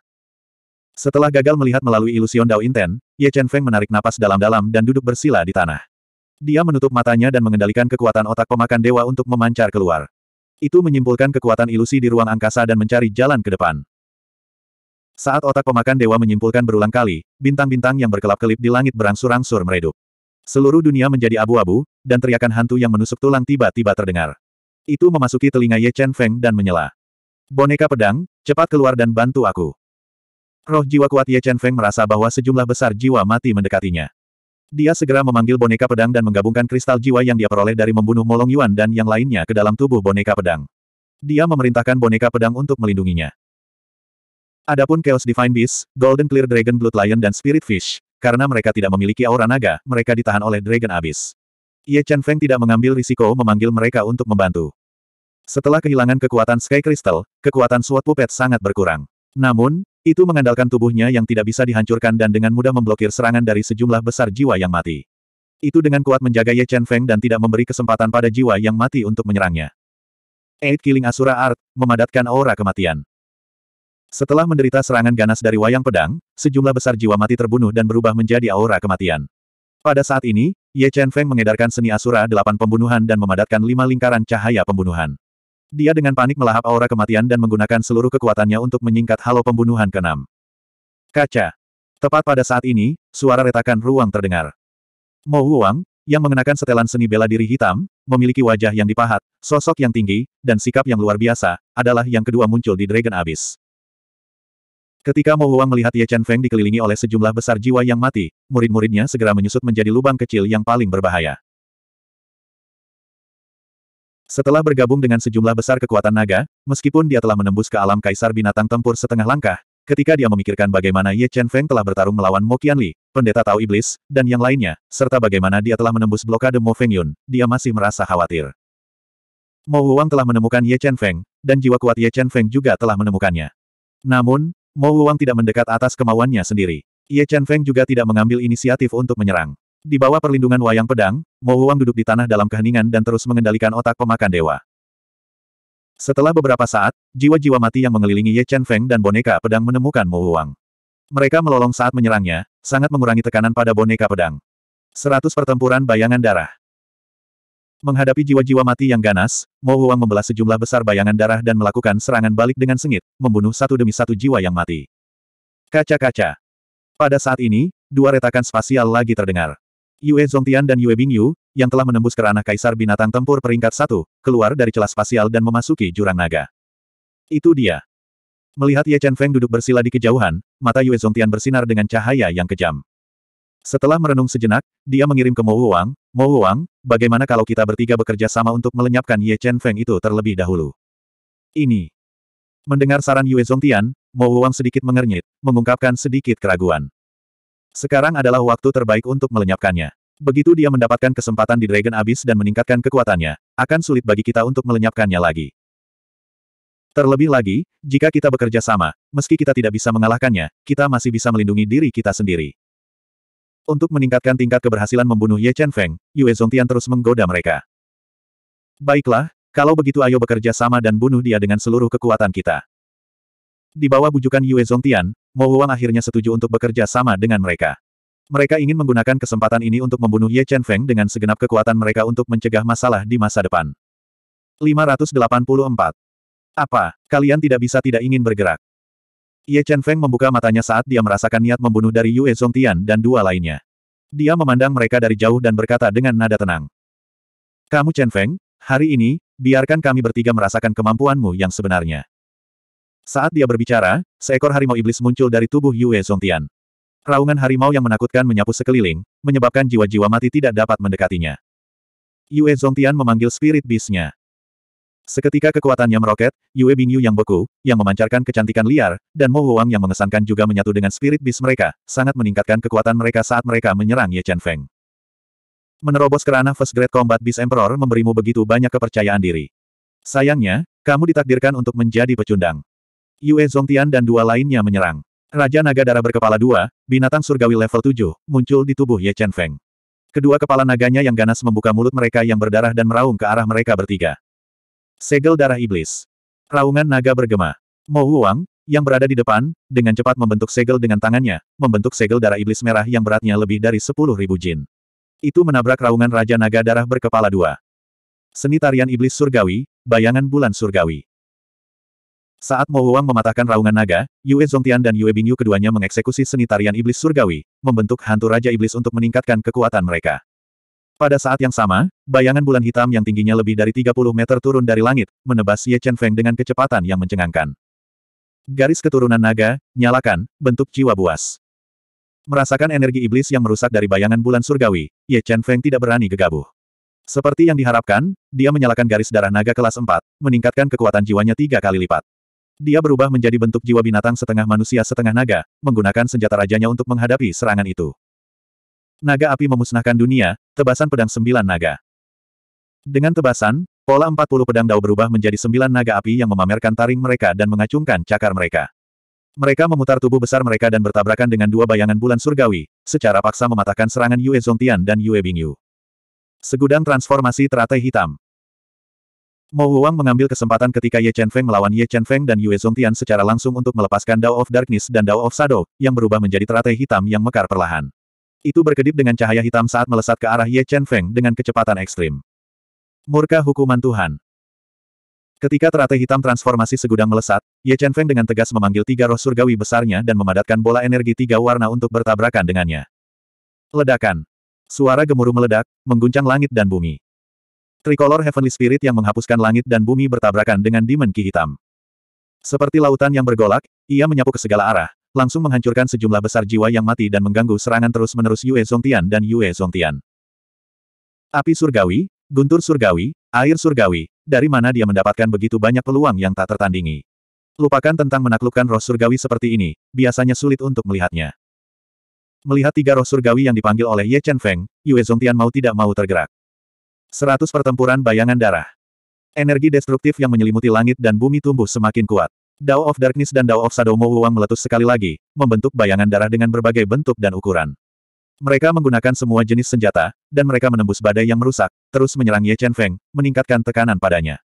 Speaker 1: Setelah gagal melihat melalui ilusion Dao Inten, Ye Chen Feng menarik napas dalam-dalam dan duduk bersila di tanah. Dia menutup matanya dan mengendalikan kekuatan otak pemakan dewa untuk memancar keluar. Itu menyimpulkan kekuatan ilusi di ruang angkasa dan mencari jalan ke depan. Saat otak pemakan dewa menyimpulkan berulang kali, bintang-bintang yang berkelap-kelip di langit berangsur-angsur meredup. Seluruh dunia menjadi abu-abu, dan teriakan hantu yang menusuk tulang tiba-tiba terdengar. Itu memasuki telinga Ye Chen Feng dan menyela. Boneka pedang, cepat keluar dan bantu aku. Roh jiwa kuat Ye Chen Feng merasa bahwa sejumlah besar jiwa mati mendekatinya. Dia segera memanggil boneka pedang dan menggabungkan kristal jiwa yang dia peroleh dari membunuh Molong Yuan dan yang lainnya ke dalam tubuh boneka pedang. Dia memerintahkan boneka pedang untuk melindunginya. Adapun Chaos Divine Beast, Golden Clear Dragon Blood Lion dan Spirit Fish, karena mereka tidak memiliki aura naga, mereka ditahan oleh Dragon Abyss. Ye Chen Feng tidak mengambil risiko memanggil mereka untuk membantu. Setelah kehilangan kekuatan Sky Crystal, kekuatan Sword Puppet sangat berkurang. Namun, itu mengandalkan tubuhnya yang tidak bisa dihancurkan dan dengan mudah memblokir serangan dari sejumlah besar jiwa yang mati. Itu dengan kuat menjaga Ye Chen Feng dan tidak memberi kesempatan pada jiwa yang mati untuk menyerangnya. Eight Killing Asura Art, memadatkan aura kematian. Setelah menderita serangan ganas dari wayang pedang, sejumlah besar jiwa mati terbunuh dan berubah menjadi aura kematian. Pada saat ini, Ye Chen Feng mengedarkan seni asura delapan pembunuhan dan memadatkan lima lingkaran cahaya pembunuhan. Dia dengan panik melahap aura kematian dan menggunakan seluruh kekuatannya untuk menyingkat halo pembunuhan keenam. Kaca. Tepat pada saat ini, suara retakan ruang terdengar. Mo Wuang, yang mengenakan setelan seni bela diri hitam, memiliki wajah yang dipahat, sosok yang tinggi, dan sikap yang luar biasa, adalah yang kedua muncul di Dragon Abyss. Ketika Mo Huang melihat Ye Chen Feng dikelilingi oleh sejumlah besar jiwa yang mati, murid-muridnya segera menyusut menjadi lubang kecil yang paling berbahaya. Setelah bergabung dengan sejumlah besar kekuatan naga, meskipun dia telah menembus ke alam kaisar binatang tempur setengah langkah, ketika dia memikirkan bagaimana Ye Chen Feng telah bertarung melawan Mo Qianli, pendeta Tao Iblis, dan yang lainnya, serta bagaimana dia telah menembus blokade Mo Feng Yun, dia masih merasa khawatir. Mo Huang telah menemukan Ye Chen Feng, dan jiwa kuat Ye Chen Feng juga telah menemukannya. Namun, Mo Luang tidak mendekat atas kemauannya sendiri. Ye Chen Feng juga tidak mengambil inisiatif untuk menyerang. Di bawah perlindungan wayang pedang, Mo Luang duduk di tanah dalam keheningan dan terus mengendalikan otak pemakan dewa. Setelah beberapa saat, jiwa-jiwa mati yang mengelilingi Ye Chen Feng dan boneka pedang menemukan Mo Luang. Mereka melolong saat menyerangnya, sangat mengurangi tekanan pada boneka pedang. Seratus pertempuran bayangan darah. Menghadapi jiwa-jiwa mati yang ganas, Mo Huang membelah sejumlah besar bayangan darah dan melakukan serangan balik dengan sengit, membunuh satu demi satu jiwa yang mati. Kaca-kaca. Pada saat ini, dua retakan spasial lagi terdengar. Yue Zongtian dan Yue Bingyu, yang telah menembus ke ranah Kaisar Binatang Tempur peringkat satu, keluar dari celah spasial dan memasuki jurang naga. Itu dia. Melihat Ye Chen Feng duduk bersila di kejauhan, mata Yue Zongtian bersinar dengan cahaya yang kejam. Setelah merenung sejenak, dia mengirim ke Mo Huang. Mo Wang, bagaimana kalau kita bertiga bekerja sama untuk melenyapkan Ye Chen Feng itu terlebih dahulu? Ini. Mendengar saran Yue Zongtian, Mo Wang sedikit mengernyit, mengungkapkan sedikit keraguan. Sekarang adalah waktu terbaik untuk melenyapkannya. Begitu dia mendapatkan kesempatan di Dragon Abyss dan meningkatkan kekuatannya, akan sulit bagi kita untuk melenyapkannya lagi. Terlebih lagi, jika kita bekerja sama, meski kita tidak bisa mengalahkannya, kita masih bisa melindungi diri kita sendiri. Untuk meningkatkan tingkat keberhasilan membunuh Ye Chen Feng, Yue Zongtian terus menggoda mereka. Baiklah, kalau begitu ayo bekerja sama dan bunuh dia dengan seluruh kekuatan kita. Di bawah bujukan Yue Zongtian, Mo Huang akhirnya setuju untuk bekerja sama dengan mereka. Mereka ingin menggunakan kesempatan ini untuk membunuh Ye Chen Feng dengan segenap kekuatan mereka untuk mencegah masalah di masa depan. 584. Apa, kalian tidak bisa tidak ingin bergerak? Ye Chen Feng membuka matanya saat dia merasakan niat membunuh dari Yue Zongtian dan dua lainnya. Dia memandang mereka dari jauh dan berkata dengan nada tenang. Kamu Chen Feng, hari ini, biarkan kami bertiga merasakan kemampuanmu yang sebenarnya. Saat dia berbicara, seekor harimau iblis muncul dari tubuh Yue Zongtian. Raungan harimau yang menakutkan menyapu sekeliling, menyebabkan jiwa-jiwa mati tidak dapat mendekatinya. Yue Zongtian memanggil spirit bisnya. nya Seketika kekuatannya meroket, Yue Bingyu yang beku, yang memancarkan kecantikan liar, dan Mo Wang yang mengesankan juga menyatu dengan spirit bis mereka, sangat meningkatkan kekuatan mereka saat mereka menyerang Ye Chen Feng. Menerobos kerana First Grade Combat Beast Emperor memberimu begitu banyak kepercayaan diri. Sayangnya, kamu ditakdirkan untuk menjadi pecundang. Yue Zongtian dan dua lainnya menyerang. Raja Naga Darah berkepala dua, binatang surgawi level 7, muncul di tubuh Ye Chen Feng. Kedua kepala naganya yang ganas membuka mulut mereka yang berdarah dan meraung ke arah mereka bertiga. Segel darah iblis. Raungan naga bergema. Mo Wang, yang berada di depan, dengan cepat membentuk segel dengan tangannya, membentuk segel darah iblis merah yang beratnya lebih dari sepuluh ribu jin. Itu menabrak raungan Raja Naga Darah berkepala dua. Seni tarian iblis surgawi, bayangan bulan surgawi. Saat Mo Wang mematahkan raungan naga, Yue Zongtian dan Yue Bingyu keduanya mengeksekusi seni tarian iblis surgawi, membentuk hantu Raja Iblis untuk meningkatkan kekuatan mereka. Pada saat yang sama, bayangan bulan hitam yang tingginya lebih dari 30 meter turun dari langit, menebas Ye Chen Feng dengan kecepatan yang mencengangkan. Garis keturunan naga, nyalakan, bentuk jiwa buas. Merasakan energi iblis yang merusak dari bayangan bulan surgawi, Ye Chen Feng tidak berani gegabah. Seperti yang diharapkan, dia menyalakan garis darah naga kelas 4, meningkatkan kekuatan jiwanya tiga kali lipat. Dia berubah menjadi bentuk jiwa binatang setengah manusia setengah naga, menggunakan senjata rajanya untuk menghadapi serangan itu. Naga api memusnahkan dunia, tebasan pedang sembilan naga. Dengan tebasan, pola empat puluh pedang dao berubah menjadi sembilan naga api yang memamerkan taring mereka dan mengacungkan cakar mereka. Mereka memutar tubuh besar mereka dan bertabrakan dengan dua bayangan bulan surgawi, secara paksa mematahkan serangan Yue Zongtian dan Yue Bingyu. Segudang transformasi teratai hitam. Mo Huang mengambil kesempatan ketika Ye Chen Feng melawan Ye Chen Feng dan Yue Zongtian secara langsung untuk melepaskan Dao of Darkness dan Dao of Shadow, yang berubah menjadi teratai hitam yang mekar perlahan. Itu berkedip dengan cahaya hitam saat melesat ke arah Ye Chen Feng dengan kecepatan ekstrim. Murka hukuman Tuhan. Ketika teratai hitam transformasi segudang melesat, Ye Chen Feng dengan tegas memanggil tiga roh surgawi besarnya dan memadatkan bola energi tiga warna untuk bertabrakan dengannya. Ledakan. Suara gemuruh meledak, mengguncang langit dan bumi. Tricolor Heavenly Spirit yang menghapuskan langit dan bumi bertabrakan dengan Demon Ki hitam. Seperti lautan yang bergolak, ia menyapu ke segala arah, langsung menghancurkan sejumlah besar jiwa yang mati dan mengganggu serangan terus-menerus Yue Zongtian dan Yue Zongtian. Api surgawi, guntur surgawi, air surgawi, dari mana dia mendapatkan begitu banyak peluang yang tak tertandingi. Lupakan tentang menaklukkan roh surgawi seperti ini, biasanya sulit untuk melihatnya. Melihat tiga roh surgawi yang dipanggil oleh Ye Chen Feng, Yue Zongtian mau tidak mau tergerak. Seratus pertempuran bayangan darah. Energi destruktif yang menyelimuti langit dan bumi tumbuh semakin kuat. Dao of Darkness dan Dao of Shadow Mo meletus sekali lagi, membentuk bayangan darah dengan berbagai bentuk dan ukuran. Mereka menggunakan semua jenis senjata, dan mereka menembus badai yang merusak, terus menyerang Ye Chen Feng, meningkatkan tekanan padanya.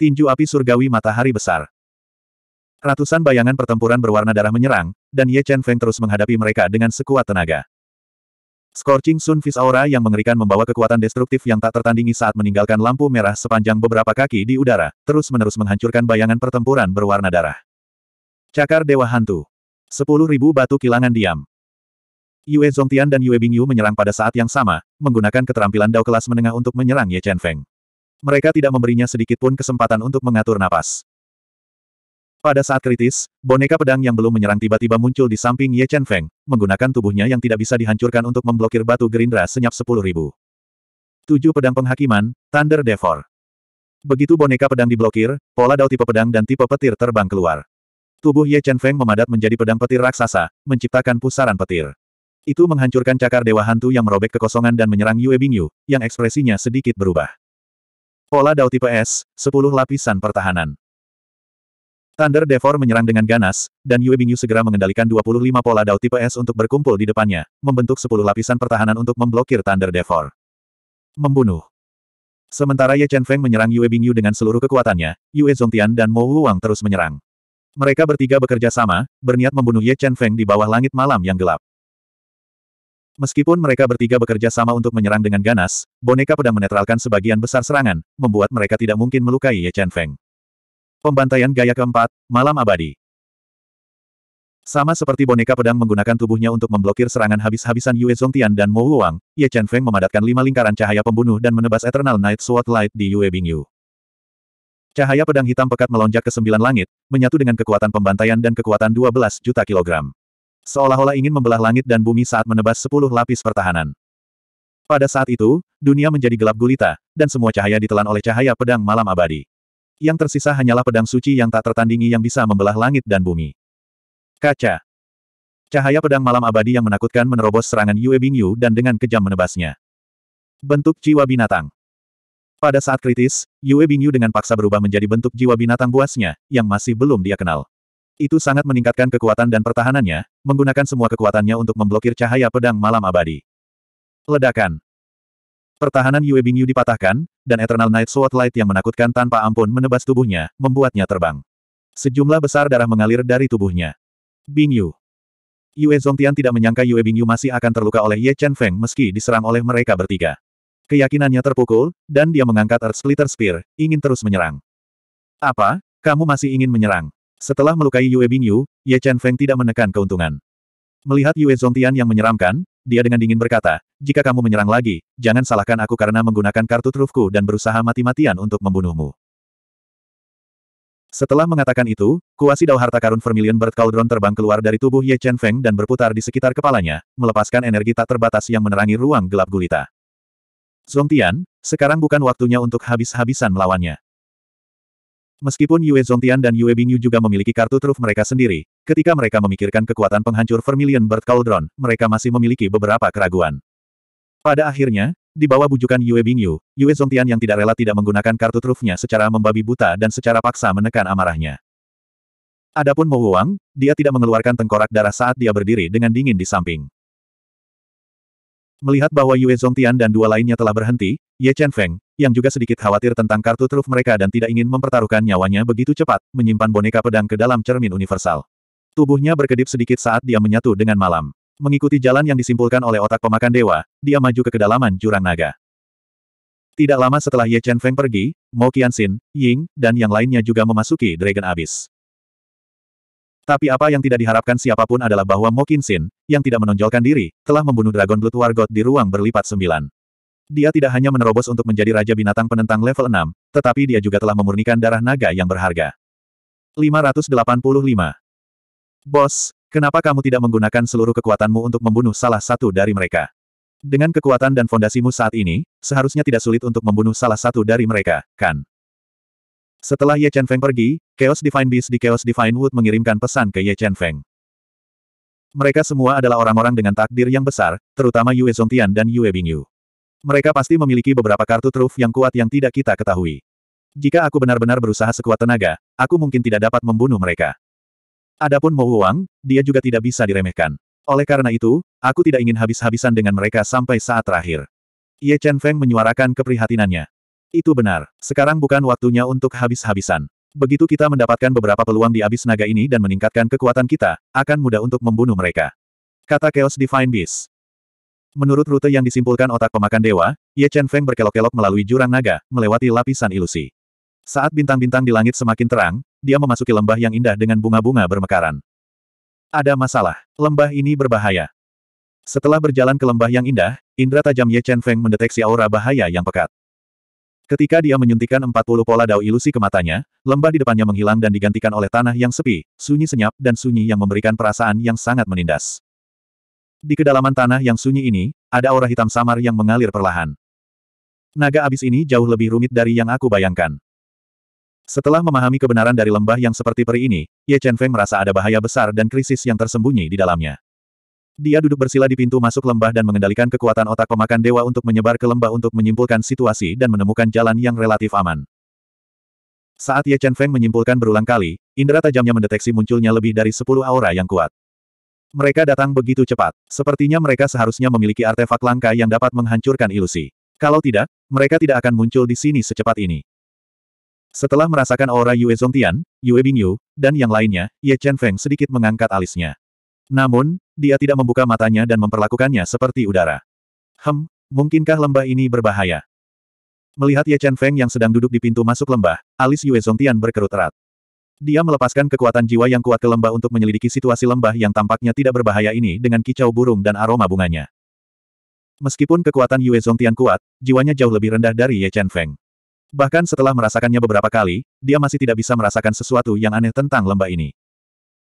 Speaker 1: Tinju api surgawi matahari besar. Ratusan bayangan pertempuran berwarna darah menyerang, dan Ye Chen Feng terus menghadapi mereka dengan sekuat tenaga. Scorching Sun Fis Aura yang mengerikan membawa kekuatan destruktif yang tak tertandingi saat meninggalkan lampu merah sepanjang beberapa kaki di udara, terus-menerus menghancurkan bayangan pertempuran berwarna darah. Cakar Dewa Hantu. Sepuluh ribu batu kilangan diam. Yue Zongtian dan Yue Bingyu menyerang pada saat yang sama, menggunakan keterampilan dao kelas menengah untuk menyerang Ye Chen Feng. Mereka tidak memberinya sedikit pun kesempatan untuk mengatur napas. Pada saat kritis, boneka pedang yang belum menyerang tiba-tiba muncul di samping Ye Chen Feng, menggunakan tubuhnya yang tidak bisa dihancurkan untuk memblokir batu gerindra senyap sepuluh ribu. Tujuh pedang penghakiman, Thunder Devor. Begitu boneka pedang diblokir, pola dao tipe pedang dan tipe petir terbang keluar. Tubuh Ye Chen Feng memadat menjadi pedang petir raksasa, menciptakan pusaran petir. Itu menghancurkan cakar dewa hantu yang merobek kekosongan dan menyerang Yue Bingyu, yang ekspresinya sedikit berubah. Pola dao tipe S, 10 lapisan pertahanan. Thunder Devor menyerang dengan ganas, dan Yue Bingyu segera mengendalikan 25 pola dao tipe S untuk berkumpul di depannya, membentuk 10 lapisan pertahanan untuk memblokir Thunder Devor. Membunuh. Sementara Ye Chen Feng menyerang Yue Bingyu dengan seluruh kekuatannya, Yue Zongtian dan Mo Wuang terus menyerang. Mereka bertiga bekerja sama, berniat membunuh Ye Chen Feng di bawah langit malam yang gelap. Meskipun mereka bertiga bekerja sama untuk menyerang dengan ganas, boneka pedang menetralkan sebagian besar serangan, membuat mereka tidak mungkin melukai Ye Chen Feng. Pembantaian gaya keempat, Malam Abadi. Sama seperti boneka pedang menggunakan tubuhnya untuk memblokir serangan habis-habisan Yue Zongtian dan Mo Wuang, Ye Chen Feng memadatkan lima lingkaran cahaya pembunuh dan menebas Eternal Night Sword Light di Yue Bingyu. Cahaya pedang hitam pekat melonjak ke sembilan langit, menyatu dengan kekuatan pembantaian dan kekuatan 12 juta kilogram. Seolah-olah ingin membelah langit dan bumi saat menebas sepuluh lapis pertahanan. Pada saat itu, dunia menjadi gelap gulita, dan semua cahaya ditelan oleh cahaya pedang malam abadi. Yang tersisa hanyalah pedang suci yang tak tertandingi yang bisa membelah langit dan bumi. Kaca. Cahaya pedang malam abadi yang menakutkan menerobos serangan Yue Bingyu dan dengan kejam menebasnya. Bentuk jiwa binatang. Pada saat kritis, Yue Bingyu dengan paksa berubah menjadi bentuk jiwa binatang buasnya, yang masih belum dia kenal. Itu sangat meningkatkan kekuatan dan pertahanannya, menggunakan semua kekuatannya untuk memblokir cahaya pedang malam abadi. Ledakan. Pertahanan Yue Bingyu dipatahkan, dan Eternal Night Sword Light yang menakutkan tanpa ampun menebas tubuhnya, membuatnya terbang. Sejumlah besar darah mengalir dari tubuhnya. Bing Yu. Yue Zongtian tidak menyangka Yue Bing Yu masih akan terluka oleh Ye Chen Feng meski diserang oleh mereka bertiga. Keyakinannya terpukul, dan dia mengangkat Earth Splitter Spear, ingin terus menyerang. Apa? Kamu masih ingin menyerang? Setelah melukai Yue Bingyu, Ye Chen Feng tidak menekan keuntungan. Melihat Yue Zongtian yang menyeramkan, dia dengan dingin berkata, jika kamu menyerang lagi, jangan salahkan aku karena menggunakan kartu trufku dan berusaha mati-matian untuk membunuhmu. Setelah mengatakan itu, kuasi dao harta karun Vermilion Bird Cauldron terbang keluar dari tubuh Ye Chen Feng dan berputar di sekitar kepalanya, melepaskan energi tak terbatas yang menerangi ruang gelap gulita. Zhong Tian, sekarang bukan waktunya untuk habis-habisan melawannya. Meskipun Yue Zongtian dan Yue Bingyu juga memiliki kartu truf mereka sendiri, ketika mereka memikirkan kekuatan penghancur Vermilion Bird Cauldron, mereka masih memiliki beberapa keraguan. Pada akhirnya, di bawah bujukan Yue Bingyu, Yue Zongtian yang tidak rela tidak menggunakan kartu trufnya secara membabi buta dan secara paksa menekan amarahnya. Adapun Mo Wang, dia tidak mengeluarkan tengkorak darah saat dia berdiri dengan dingin di samping. Melihat bahwa Yue Zongtian dan dua lainnya telah berhenti, Ye Chen Feng, yang juga sedikit khawatir tentang kartu truf mereka dan tidak ingin mempertaruhkan nyawanya begitu cepat, menyimpan boneka pedang ke dalam cermin universal. Tubuhnya berkedip sedikit saat dia menyatu dengan malam. Mengikuti jalan yang disimpulkan oleh otak pemakan dewa, dia maju ke kedalaman jurang naga. Tidak lama setelah Ye Chen Feng pergi, Mo Qianxin, Ying, dan yang lainnya juga memasuki Dragon Abyss. Tapi apa yang tidak diharapkan siapapun adalah bahwa Mokinsin, yang tidak menonjolkan diri, telah membunuh Dragon Blood War God di ruang berlipat sembilan. Dia tidak hanya menerobos untuk menjadi Raja Binatang Penentang level 6, tetapi dia juga telah memurnikan darah naga yang berharga. 585. Bos, kenapa kamu tidak menggunakan seluruh kekuatanmu untuk membunuh salah satu dari mereka? Dengan kekuatan dan fondasimu saat ini, seharusnya tidak sulit untuk membunuh salah satu dari mereka, kan? Setelah Ye Chen Feng pergi, Chaos Divine Beast di Chaos Divine Wood mengirimkan pesan ke Ye Chen Feng. Mereka semua adalah orang-orang dengan takdir yang besar, terutama Yue Zongtian dan Yue Bingyu. Mereka pasti memiliki beberapa kartu truf yang kuat yang tidak kita ketahui. Jika aku benar-benar berusaha sekuat tenaga, aku mungkin tidak dapat membunuh mereka. Adapun Mo Wang, dia juga tidak bisa diremehkan. Oleh karena itu, aku tidak ingin habis-habisan dengan mereka sampai saat terakhir. Ye Chen Feng menyuarakan keprihatinannya. Itu benar. Sekarang bukan waktunya untuk habis-habisan. Begitu kita mendapatkan beberapa peluang di abis naga ini dan meningkatkan kekuatan kita, akan mudah untuk membunuh mereka. Kata Chaos Divine Beast. Menurut rute yang disimpulkan otak pemakan dewa, Ye Chen Feng berkelok-kelok melalui jurang naga, melewati lapisan ilusi. Saat bintang-bintang di langit semakin terang, dia memasuki lembah yang indah dengan bunga-bunga bermekaran. Ada masalah. Lembah ini berbahaya. Setelah berjalan ke lembah yang indah, indra tajam Ye Chen Feng mendeteksi aura bahaya yang pekat. Ketika dia menyuntikkan 40 pola dao ilusi ke matanya, lembah di depannya menghilang dan digantikan oleh tanah yang sepi, sunyi senyap dan sunyi yang memberikan perasaan yang sangat menindas. Di kedalaman tanah yang sunyi ini, ada aura hitam samar yang mengalir perlahan. Naga abis ini jauh lebih rumit dari yang aku bayangkan. Setelah memahami kebenaran dari lembah yang seperti peri ini, Ye Chen Feng merasa ada bahaya besar dan krisis yang tersembunyi di dalamnya. Dia duduk bersila di pintu masuk lembah dan mengendalikan kekuatan otak pemakan dewa untuk menyebar ke lembah untuk menyimpulkan situasi dan menemukan jalan yang relatif aman. Saat Ye Chen Feng menyimpulkan berulang kali, indera tajamnya mendeteksi munculnya lebih dari sepuluh aura yang kuat. Mereka datang begitu cepat. Sepertinya mereka seharusnya memiliki artefak langka yang dapat menghancurkan ilusi. Kalau tidak, mereka tidak akan muncul di sini secepat ini. Setelah merasakan aura Yue Zhongtian, Yue Bingyu, dan yang lainnya, Ye Chen Feng sedikit mengangkat alisnya. Namun, dia tidak membuka matanya dan memperlakukannya seperti udara. Hem, mungkinkah lembah ini berbahaya? Melihat Ye Chen Feng yang sedang duduk di pintu masuk lembah, alis Yue Tian berkerut erat. Dia melepaskan kekuatan jiwa yang kuat ke lembah untuk menyelidiki situasi lembah yang tampaknya tidak berbahaya ini dengan kicau burung dan aroma bunganya. Meskipun kekuatan Yue Tian kuat, jiwanya jauh lebih rendah dari Ye Chen Feng. Bahkan setelah merasakannya beberapa kali, dia masih tidak bisa merasakan sesuatu yang aneh tentang lembah ini.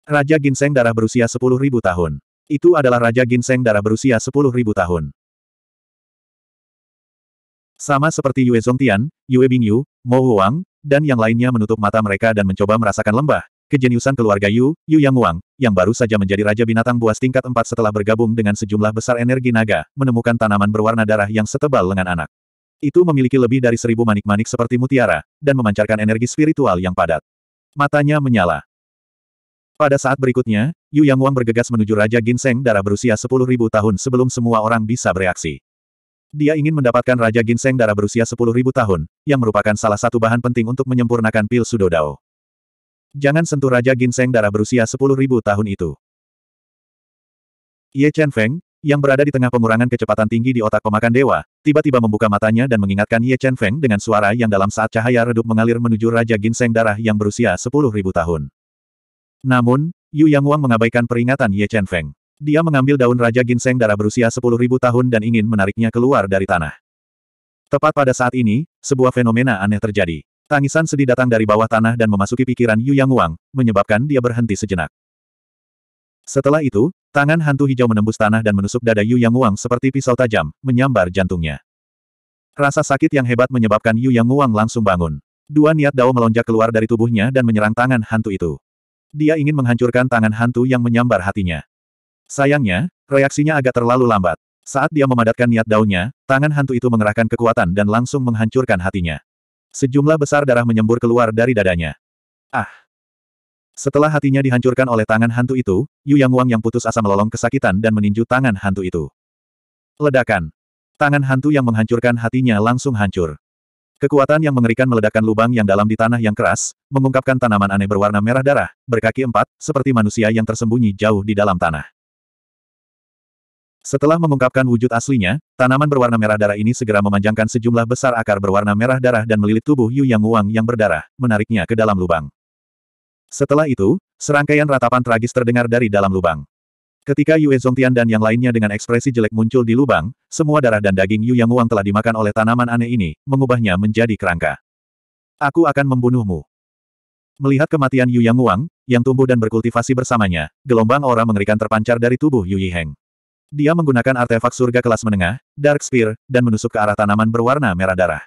Speaker 1: Raja Ginseng darah berusia 10.000 tahun. Itu adalah Raja Ginseng darah berusia 10.000 tahun. Sama seperti Yue Zongtian, Yue Bingyu, Mo Huang, dan yang lainnya menutup mata mereka dan mencoba merasakan lembah, kejeniusan keluarga Yu, Yu Yang Wang, yang baru saja menjadi Raja Binatang Buas tingkat 4 setelah bergabung dengan sejumlah besar energi naga, menemukan tanaman berwarna darah yang setebal lengan anak. Itu memiliki lebih dari seribu manik-manik seperti mutiara, dan memancarkan energi spiritual yang padat. Matanya menyala. Pada saat berikutnya, Yu Yang Wang bergegas menuju Raja Ginseng darah berusia 10.000 tahun sebelum semua orang bisa bereaksi. Dia ingin mendapatkan Raja Ginseng darah berusia 10.000 tahun, yang merupakan salah satu bahan penting untuk menyempurnakan pil Sudo Dao. Jangan sentuh Raja Ginseng darah berusia 10.000 tahun itu. Ye Chen Feng, yang berada di tengah pengurangan kecepatan tinggi di otak pemakan dewa, tiba-tiba membuka matanya dan mengingatkan Ye Chen Feng dengan suara yang dalam saat cahaya redup mengalir menuju Raja Ginseng darah yang berusia 10.000 tahun. Namun, Yu Yang Wang mengabaikan peringatan Ye Chen Feng. Dia mengambil daun Raja Ginseng darah berusia 10.000 tahun dan ingin menariknya keluar dari tanah. Tepat pada saat ini, sebuah fenomena aneh terjadi. Tangisan sedih datang dari bawah tanah dan memasuki pikiran Yu Yang Wang, menyebabkan dia berhenti sejenak. Setelah itu, tangan hantu hijau menembus tanah dan menusuk dada Yu Yang Wang seperti pisau tajam, menyambar jantungnya. Rasa sakit yang hebat menyebabkan Yu Yang Wang langsung bangun. Dua niat dao melonjak keluar dari tubuhnya dan menyerang tangan hantu itu. Dia ingin menghancurkan tangan hantu yang menyambar hatinya. Sayangnya, reaksinya agak terlalu lambat. Saat dia memadatkan niat daunnya, tangan hantu itu mengerahkan kekuatan dan langsung menghancurkan hatinya. Sejumlah besar darah menyembur keluar dari dadanya. Ah! Setelah hatinya dihancurkan oleh tangan hantu itu, Yu Yang Wang yang putus asa melolong kesakitan dan meninju tangan hantu itu. Ledakan. Tangan hantu yang menghancurkan hatinya langsung hancur. Kekuatan yang mengerikan meledakkan lubang yang dalam di tanah yang keras, mengungkapkan tanaman aneh berwarna merah darah, berkaki empat, seperti manusia yang tersembunyi jauh di dalam tanah. Setelah mengungkapkan wujud aslinya, tanaman berwarna merah darah ini segera memanjangkan sejumlah besar akar berwarna merah darah dan melilit tubuh Yu Yang Wang yang berdarah, menariknya ke dalam lubang. Setelah itu, serangkaian ratapan tragis terdengar dari dalam lubang. Ketika Yue Zongtian dan yang lainnya dengan ekspresi jelek muncul di lubang, semua darah dan daging Yu Yang Wang telah dimakan oleh tanaman aneh ini, mengubahnya menjadi kerangka. Aku akan membunuhmu. Melihat kematian Yu Yang Wang, yang tumbuh dan berkultivasi bersamanya, gelombang aura mengerikan terpancar dari tubuh Yu Yiheng. Dia menggunakan artefak surga kelas menengah, Dark Spear, dan menusuk ke arah tanaman berwarna merah darah.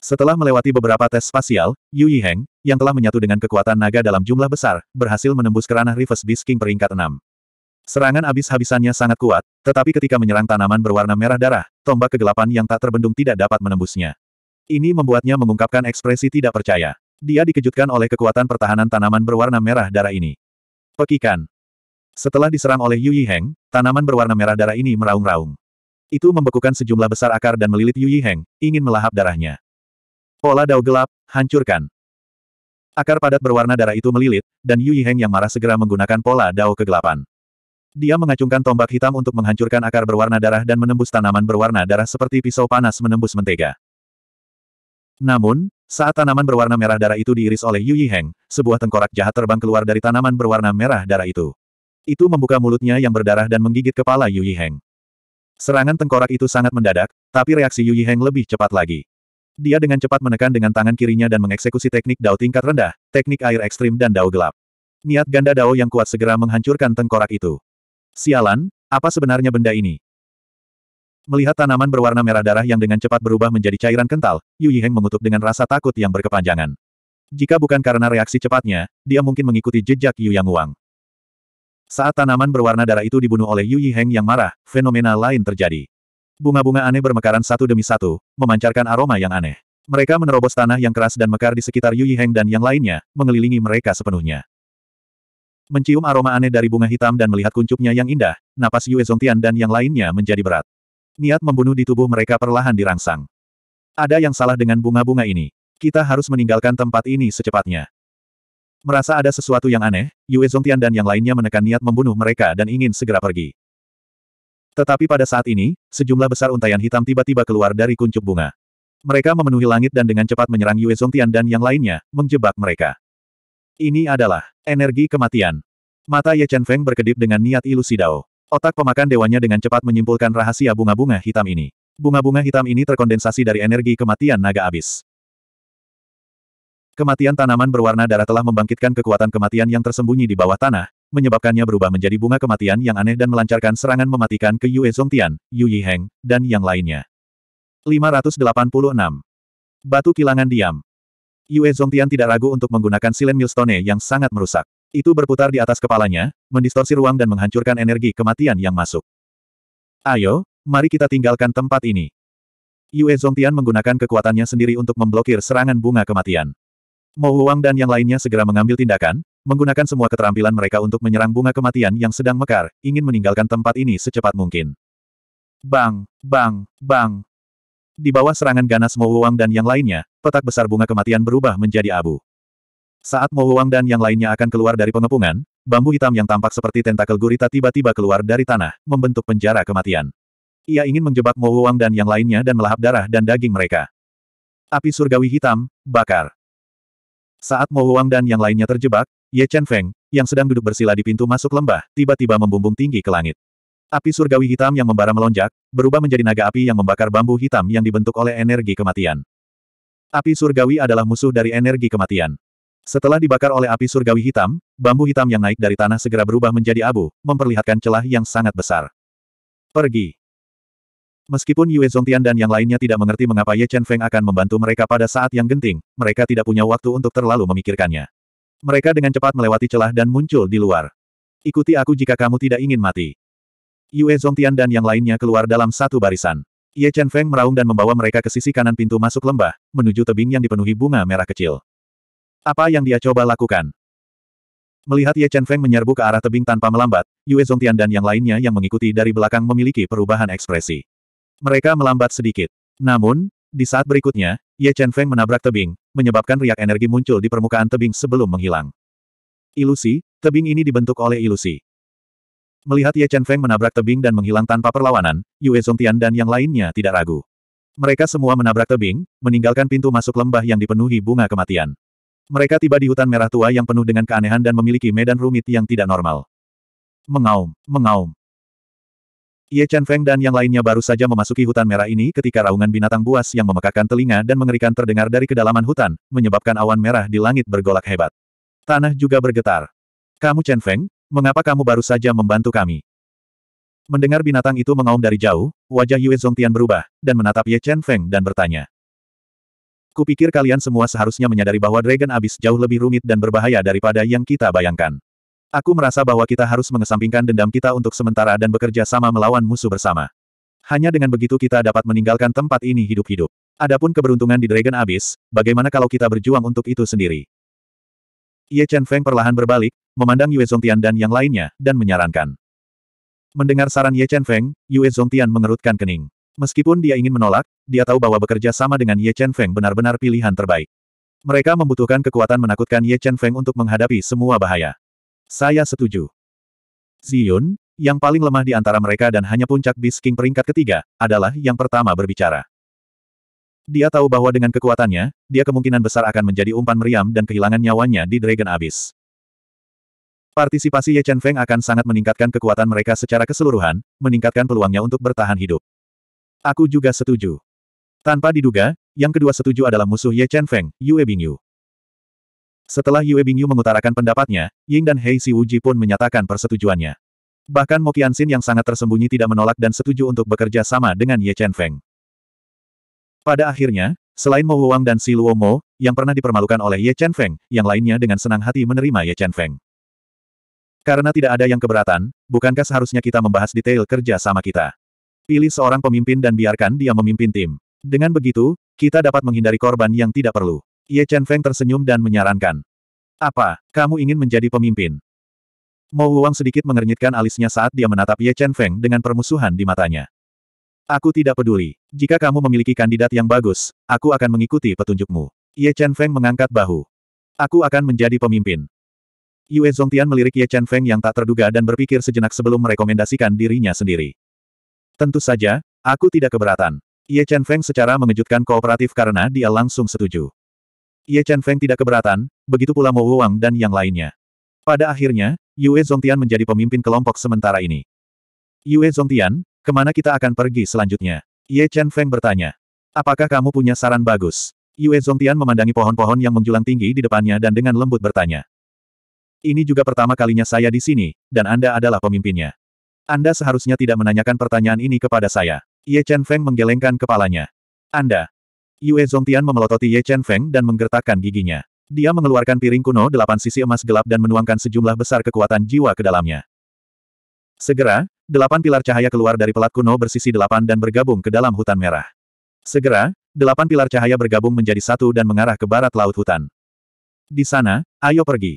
Speaker 1: Setelah melewati beberapa tes spasial, Yu Yiheng, yang telah menyatu dengan kekuatan naga dalam jumlah besar, berhasil menembus kerana Reverse Beast King peringkat 6. Serangan abis habisannya sangat kuat, tetapi ketika menyerang tanaman berwarna merah darah, tombak kegelapan yang tak terbendung tidak dapat menembusnya. Ini membuatnya mengungkapkan ekspresi tidak percaya. Dia dikejutkan oleh kekuatan pertahanan tanaman berwarna merah darah ini. Pekikan. Setelah diserang oleh Yu Yiheng, tanaman berwarna merah darah ini meraung-raung. Itu membekukan sejumlah besar akar dan melilit Yu Yiheng, ingin melahap darahnya. Pola dao gelap, hancurkan. Akar padat berwarna darah itu melilit, dan Yu Yiheng yang marah segera menggunakan pola dao kegelapan. Dia mengacungkan tombak hitam untuk menghancurkan akar berwarna darah dan menembus tanaman berwarna darah seperti pisau panas menembus mentega. Namun, saat tanaman berwarna merah darah itu diiris oleh Yu Yiheng, sebuah tengkorak jahat terbang keluar dari tanaman berwarna merah darah itu. Itu membuka mulutnya yang berdarah dan menggigit kepala Yu Yiheng. Serangan tengkorak itu sangat mendadak, tapi reaksi Yu Yiheng lebih cepat lagi. Dia dengan cepat menekan dengan tangan kirinya dan mengeksekusi teknik dao tingkat rendah, teknik air ekstrim dan dao gelap. Niat ganda dao yang kuat segera menghancurkan tengkorak itu. Sialan, apa sebenarnya benda ini? Melihat tanaman berwarna merah darah yang dengan cepat berubah menjadi cairan kental, Yu Yiheng mengutuk dengan rasa takut yang berkepanjangan. Jika bukan karena reaksi cepatnya, dia mungkin mengikuti jejak Yu Yang Wang. Saat tanaman berwarna darah itu dibunuh oleh Yu Yiheng yang marah, fenomena lain terjadi. Bunga-bunga aneh bermekaran satu demi satu, memancarkan aroma yang aneh. Mereka menerobos tanah yang keras dan mekar di sekitar Yu Yiheng dan yang lainnya, mengelilingi mereka sepenuhnya. Mencium aroma aneh dari bunga hitam dan melihat kuncupnya yang indah, napas Yue Zongtian dan yang lainnya menjadi berat. Niat membunuh di tubuh mereka perlahan dirangsang. Ada yang salah dengan bunga-bunga ini. Kita harus meninggalkan tempat ini secepatnya. Merasa ada sesuatu yang aneh, Yue Zongtian dan yang lainnya menekan niat membunuh mereka dan ingin segera pergi. Tetapi pada saat ini, sejumlah besar untaian hitam tiba-tiba keluar dari kuncup bunga. Mereka memenuhi langit dan dengan cepat menyerang Yue Zongtian dan yang lainnya, menjebak mereka. Ini adalah energi kematian. Mata Ye Chen Feng berkedip dengan niat ilusi Dao. Otak pemakan dewanya dengan cepat menyimpulkan rahasia bunga-bunga hitam ini. Bunga-bunga hitam ini terkondensasi dari energi kematian naga abis. Kematian tanaman berwarna darah telah membangkitkan kekuatan kematian yang tersembunyi di bawah tanah, menyebabkannya berubah menjadi bunga kematian yang aneh dan melancarkan serangan mematikan ke Yue Zongtian, Yu Yiheng, dan yang lainnya. 586. Batu Kilangan Diam Yue Zongtian tidak ragu untuk menggunakan silen milstone yang sangat merusak. Itu berputar di atas kepalanya, mendistorsi ruang dan menghancurkan energi kematian yang masuk. Ayo, mari kita tinggalkan tempat ini. Yue Zongtian menggunakan kekuatannya sendiri untuk memblokir serangan bunga kematian. Mo Huang dan yang lainnya segera mengambil tindakan, Menggunakan semua keterampilan mereka untuk menyerang bunga kematian yang sedang mekar, ingin meninggalkan tempat ini secepat mungkin. Bang, bang, bang. Di bawah serangan ganas Mo Mowuang dan yang lainnya, petak besar bunga kematian berubah menjadi abu. Saat Mo Mowuang dan yang lainnya akan keluar dari pengepungan, bambu hitam yang tampak seperti tentakel gurita tiba-tiba keluar dari tanah, membentuk penjara kematian. Ia ingin menjebak Mo Mowuang dan yang lainnya dan melahap darah dan daging mereka. Api surgawi hitam, bakar. Saat Mo Huang dan yang lainnya terjebak, Ye Chen Feng, yang sedang duduk bersila di pintu masuk lembah, tiba-tiba membumbung tinggi ke langit. Api surgawi hitam yang membara melonjak, berubah menjadi naga api yang membakar bambu hitam yang dibentuk oleh energi kematian. Api surgawi adalah musuh dari energi kematian. Setelah dibakar oleh api surgawi hitam, bambu hitam yang naik dari tanah segera berubah menjadi abu, memperlihatkan celah yang sangat besar. Pergi. Meskipun Yue Zongtian dan yang lainnya tidak mengerti mengapa Ye Chen Feng akan membantu mereka pada saat yang genting, mereka tidak punya waktu untuk terlalu memikirkannya. Mereka dengan cepat melewati celah dan muncul di luar. Ikuti aku jika kamu tidak ingin mati. Yue Zongtian dan yang lainnya keluar dalam satu barisan. Ye Chen Feng meraung dan membawa mereka ke sisi kanan pintu masuk lembah, menuju tebing yang dipenuhi bunga merah kecil. Apa yang dia coba lakukan? Melihat Ye Chen Feng menyerbu ke arah tebing tanpa melambat, Yue Zongtian dan yang lainnya yang mengikuti dari belakang memiliki perubahan ekspresi. Mereka melambat sedikit. Namun, di saat berikutnya, Ye Chen Feng menabrak tebing, menyebabkan riak energi muncul di permukaan tebing sebelum menghilang. Ilusi, tebing ini dibentuk oleh ilusi. Melihat Ye Chen Feng menabrak tebing dan menghilang tanpa perlawanan, Yue Tian dan yang lainnya tidak ragu. Mereka semua menabrak tebing, meninggalkan pintu masuk lembah yang dipenuhi bunga kematian. Mereka tiba di hutan merah tua yang penuh dengan keanehan dan memiliki medan rumit yang tidak normal. Mengaum, mengaum. Ye Chen Feng dan yang lainnya baru saja memasuki hutan merah ini ketika raungan binatang buas yang memekakan telinga dan mengerikan terdengar dari kedalaman hutan, menyebabkan awan merah di langit bergolak hebat. Tanah juga bergetar. Kamu Chen Feng, mengapa kamu baru saja membantu kami? Mendengar binatang itu mengaum dari jauh, wajah Yue Zongtian berubah, dan menatap Ye Chen Feng dan bertanya. Kupikir kalian semua seharusnya menyadari bahwa Dragon Abyss jauh lebih rumit dan berbahaya daripada yang kita bayangkan. Aku merasa bahwa kita harus mengesampingkan dendam kita untuk sementara dan bekerja sama melawan musuh bersama. Hanya dengan begitu kita dapat meninggalkan tempat ini hidup-hidup. Adapun keberuntungan di Dragon Abyss, bagaimana kalau kita berjuang untuk itu sendiri? Ye Chen Feng perlahan berbalik, memandang Yue Zhongtian dan yang lainnya, dan menyarankan. Mendengar saran Ye Chen Feng, Yue Zhongtian mengerutkan kening. Meskipun dia ingin menolak, dia tahu bahwa bekerja sama dengan Ye Chen Feng benar-benar pilihan terbaik. Mereka membutuhkan kekuatan menakutkan Ye Chen Feng untuk menghadapi semua bahaya. Saya setuju. Ziyun, yang paling lemah di antara mereka dan hanya puncak Beast King peringkat ketiga, adalah yang pertama berbicara. Dia tahu bahwa dengan kekuatannya, dia kemungkinan besar akan menjadi umpan meriam dan kehilangan nyawanya di Dragon Abyss. Partisipasi Ye Chen Feng akan sangat meningkatkan kekuatan mereka secara keseluruhan, meningkatkan peluangnya untuk bertahan hidup. Aku juga setuju. Tanpa diduga, yang kedua setuju adalah musuh Ye Chen Feng, Yue Bingyu. Setelah Yue Bingyu mengutarakan pendapatnya, Ying dan Hei Si Wuji pun menyatakan persetujuannya. Bahkan Mo Qianxin yang sangat tersembunyi tidak menolak dan setuju untuk bekerja sama dengan Ye Chen Feng. Pada akhirnya, selain Mo Wuang dan Si Luo Mo, yang pernah dipermalukan oleh Ye Chen Feng, yang lainnya dengan senang hati menerima Ye Chen Feng. Karena tidak ada yang keberatan, bukankah seharusnya kita membahas detail kerja sama kita? Pilih seorang pemimpin dan biarkan dia memimpin tim. Dengan begitu, kita dapat menghindari korban yang tidak perlu. Ye Chen Feng tersenyum dan menyarankan. Apa, kamu ingin menjadi pemimpin? Mo Wang sedikit mengernyitkan alisnya saat dia menatap Ye Chen Feng dengan permusuhan di matanya. Aku tidak peduli. Jika kamu memiliki kandidat yang bagus, aku akan mengikuti petunjukmu. Ye Chen Feng mengangkat bahu. Aku akan menjadi pemimpin. Yue Zongtian melirik Ye Chen Feng yang tak terduga dan berpikir sejenak sebelum merekomendasikan dirinya sendiri. Tentu saja, aku tidak keberatan. Ye Chen Feng secara mengejutkan kooperatif karena dia langsung setuju. Ye Chen Feng tidak keberatan, begitu pula Mo Wang dan yang lainnya. Pada akhirnya, Yue Zhongtian menjadi pemimpin kelompok sementara ini. Yue Zhongtian, kemana kita akan pergi selanjutnya? Ye Chen Feng bertanya. Apakah kamu punya saran bagus? Yue Zhongtian memandangi pohon-pohon yang menjulang tinggi di depannya dan dengan lembut bertanya. Ini juga pertama kalinya saya di sini, dan Anda adalah pemimpinnya. Anda seharusnya tidak menanyakan pertanyaan ini kepada saya. Ye Chen Feng menggelengkan kepalanya. Anda, Yue Zongtian memelototi Ye Chen Feng dan menggertakkan giginya. Dia mengeluarkan piring kuno delapan sisi emas gelap dan menuangkan sejumlah besar kekuatan jiwa ke dalamnya. Segera, delapan pilar cahaya keluar dari pelat kuno bersisi delapan dan bergabung ke dalam hutan merah. Segera, delapan pilar cahaya bergabung menjadi satu dan mengarah ke barat laut hutan. Di sana, ayo pergi.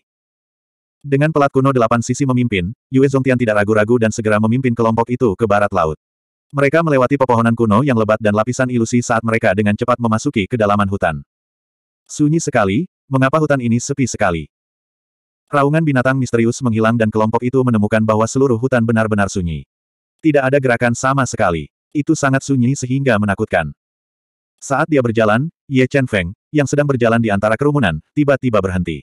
Speaker 1: Dengan pelat kuno delapan sisi memimpin, Yue Zongtian tidak ragu-ragu dan segera memimpin kelompok itu ke barat laut. Mereka melewati pepohonan kuno yang lebat dan lapisan ilusi saat mereka dengan cepat memasuki kedalaman hutan. Sunyi sekali, mengapa hutan ini sepi sekali? Raungan binatang misterius menghilang dan kelompok itu menemukan bahwa seluruh hutan benar-benar sunyi. Tidak ada gerakan sama sekali. Itu sangat sunyi sehingga menakutkan. Saat dia berjalan, Ye Chen Feng, yang sedang berjalan di antara kerumunan, tiba-tiba berhenti.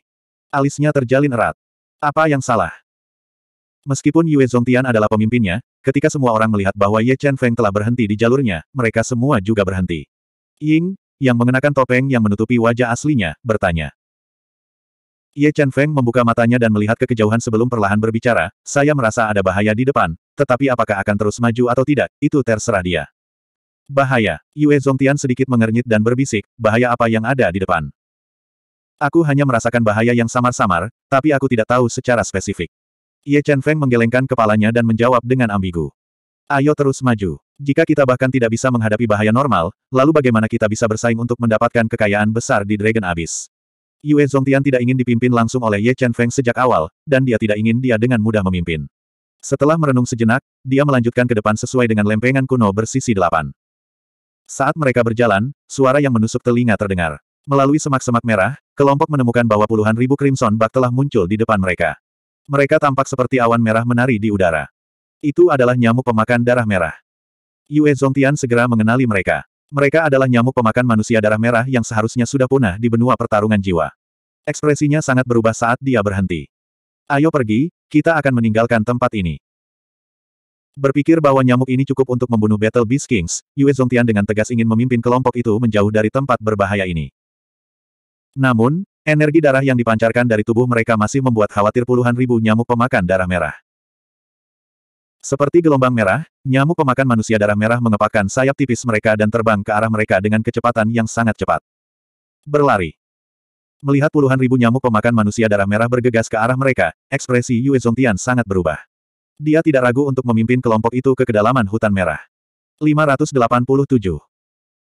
Speaker 1: Alisnya terjalin erat. Apa yang salah? Meskipun Yue Zongtian adalah pemimpinnya, ketika semua orang melihat bahwa Ye Chen Feng telah berhenti di jalurnya, mereka semua juga berhenti. Ying, yang mengenakan topeng yang menutupi wajah aslinya, bertanya. Ye Chen Feng membuka matanya dan melihat ke kejauhan sebelum perlahan berbicara, saya merasa ada bahaya di depan, tetapi apakah akan terus maju atau tidak, itu terserah dia. Bahaya, Yue Zongtian sedikit mengernyit dan berbisik, bahaya apa yang ada di depan. Aku hanya merasakan bahaya yang samar-samar, tapi aku tidak tahu secara spesifik. Ye Chen Feng menggelengkan kepalanya dan menjawab dengan ambigu. Ayo terus maju. Jika kita bahkan tidak bisa menghadapi bahaya normal, lalu bagaimana kita bisa bersaing untuk mendapatkan kekayaan besar di Dragon Abyss? Yue Zhongtian tidak ingin dipimpin langsung oleh Ye Chen Feng sejak awal, dan dia tidak ingin dia dengan mudah memimpin. Setelah merenung sejenak, dia melanjutkan ke depan sesuai dengan lempengan kuno bersisi delapan. Saat mereka berjalan, suara yang menusuk telinga terdengar. Melalui semak-semak merah, kelompok menemukan bahwa puluhan ribu Crimson Bak telah muncul di depan mereka. Mereka tampak seperti awan merah menari di udara. Itu adalah nyamuk pemakan darah merah. Yue Zongtian segera mengenali mereka. Mereka adalah nyamuk pemakan manusia darah merah yang seharusnya sudah punah di benua pertarungan jiwa. Ekspresinya sangat berubah saat dia berhenti. Ayo pergi, kita akan meninggalkan tempat ini. Berpikir bahwa nyamuk ini cukup untuk membunuh Battle Beast Kings, Yue Zongtian dengan tegas ingin memimpin kelompok itu menjauh dari tempat berbahaya ini. Namun, Energi darah yang dipancarkan dari tubuh mereka masih membuat khawatir puluhan ribu nyamuk pemakan darah merah. Seperti gelombang merah, nyamuk pemakan manusia darah merah mengepakkan sayap tipis mereka dan terbang ke arah mereka dengan kecepatan yang sangat cepat. Berlari. Melihat puluhan ribu nyamuk pemakan manusia darah merah bergegas ke arah mereka, ekspresi Yue Zongtian sangat berubah. Dia tidak ragu untuk memimpin kelompok itu ke kedalaman hutan merah. 587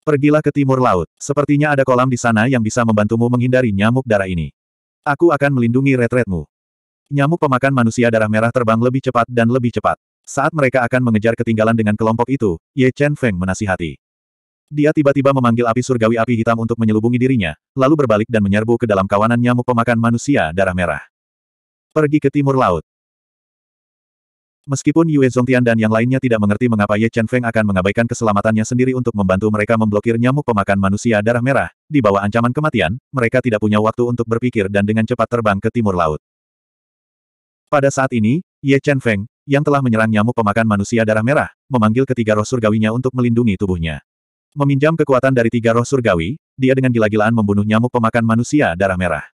Speaker 1: Pergilah ke timur laut, sepertinya ada kolam di sana yang bisa membantumu menghindari nyamuk darah ini. Aku akan melindungi retretmu. Nyamuk pemakan manusia darah merah terbang lebih cepat dan lebih cepat. Saat mereka akan mengejar ketinggalan dengan kelompok itu, Ye Chen Feng menasihati. Dia tiba-tiba memanggil api surgawi api hitam untuk menyelubungi dirinya, lalu berbalik dan menyerbu ke dalam kawanan nyamuk pemakan manusia darah merah. Pergi ke timur laut. Meskipun Yue Zongtian dan yang lainnya tidak mengerti mengapa Ye Chen Feng akan mengabaikan keselamatannya sendiri untuk membantu mereka memblokir nyamuk pemakan manusia darah merah, di bawah ancaman kematian, mereka tidak punya waktu untuk berpikir dan dengan cepat terbang ke timur laut. Pada saat ini, Ye Chen Feng, yang telah menyerang nyamuk pemakan manusia darah merah, memanggil ketiga roh surgawinya untuk melindungi tubuhnya. Meminjam kekuatan dari tiga roh surgawi, dia dengan gila-gilaan membunuh nyamuk pemakan manusia darah merah.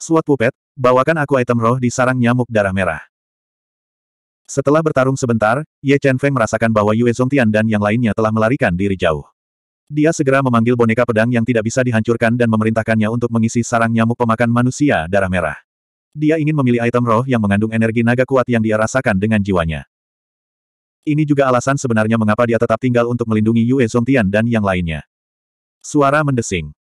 Speaker 1: Suat Pupet, bawakan aku item roh di sarang nyamuk darah merah. Setelah bertarung sebentar, Ye Chen Feng merasakan bahwa Yue Tian dan yang lainnya telah melarikan diri jauh. Dia segera memanggil boneka pedang yang tidak bisa dihancurkan dan memerintahkannya untuk mengisi sarang nyamuk pemakan manusia darah merah. Dia ingin memilih item roh yang mengandung energi naga kuat yang dia rasakan dengan jiwanya. Ini juga alasan sebenarnya mengapa dia tetap tinggal untuk melindungi Yue Tian dan yang lainnya. Suara mendesing.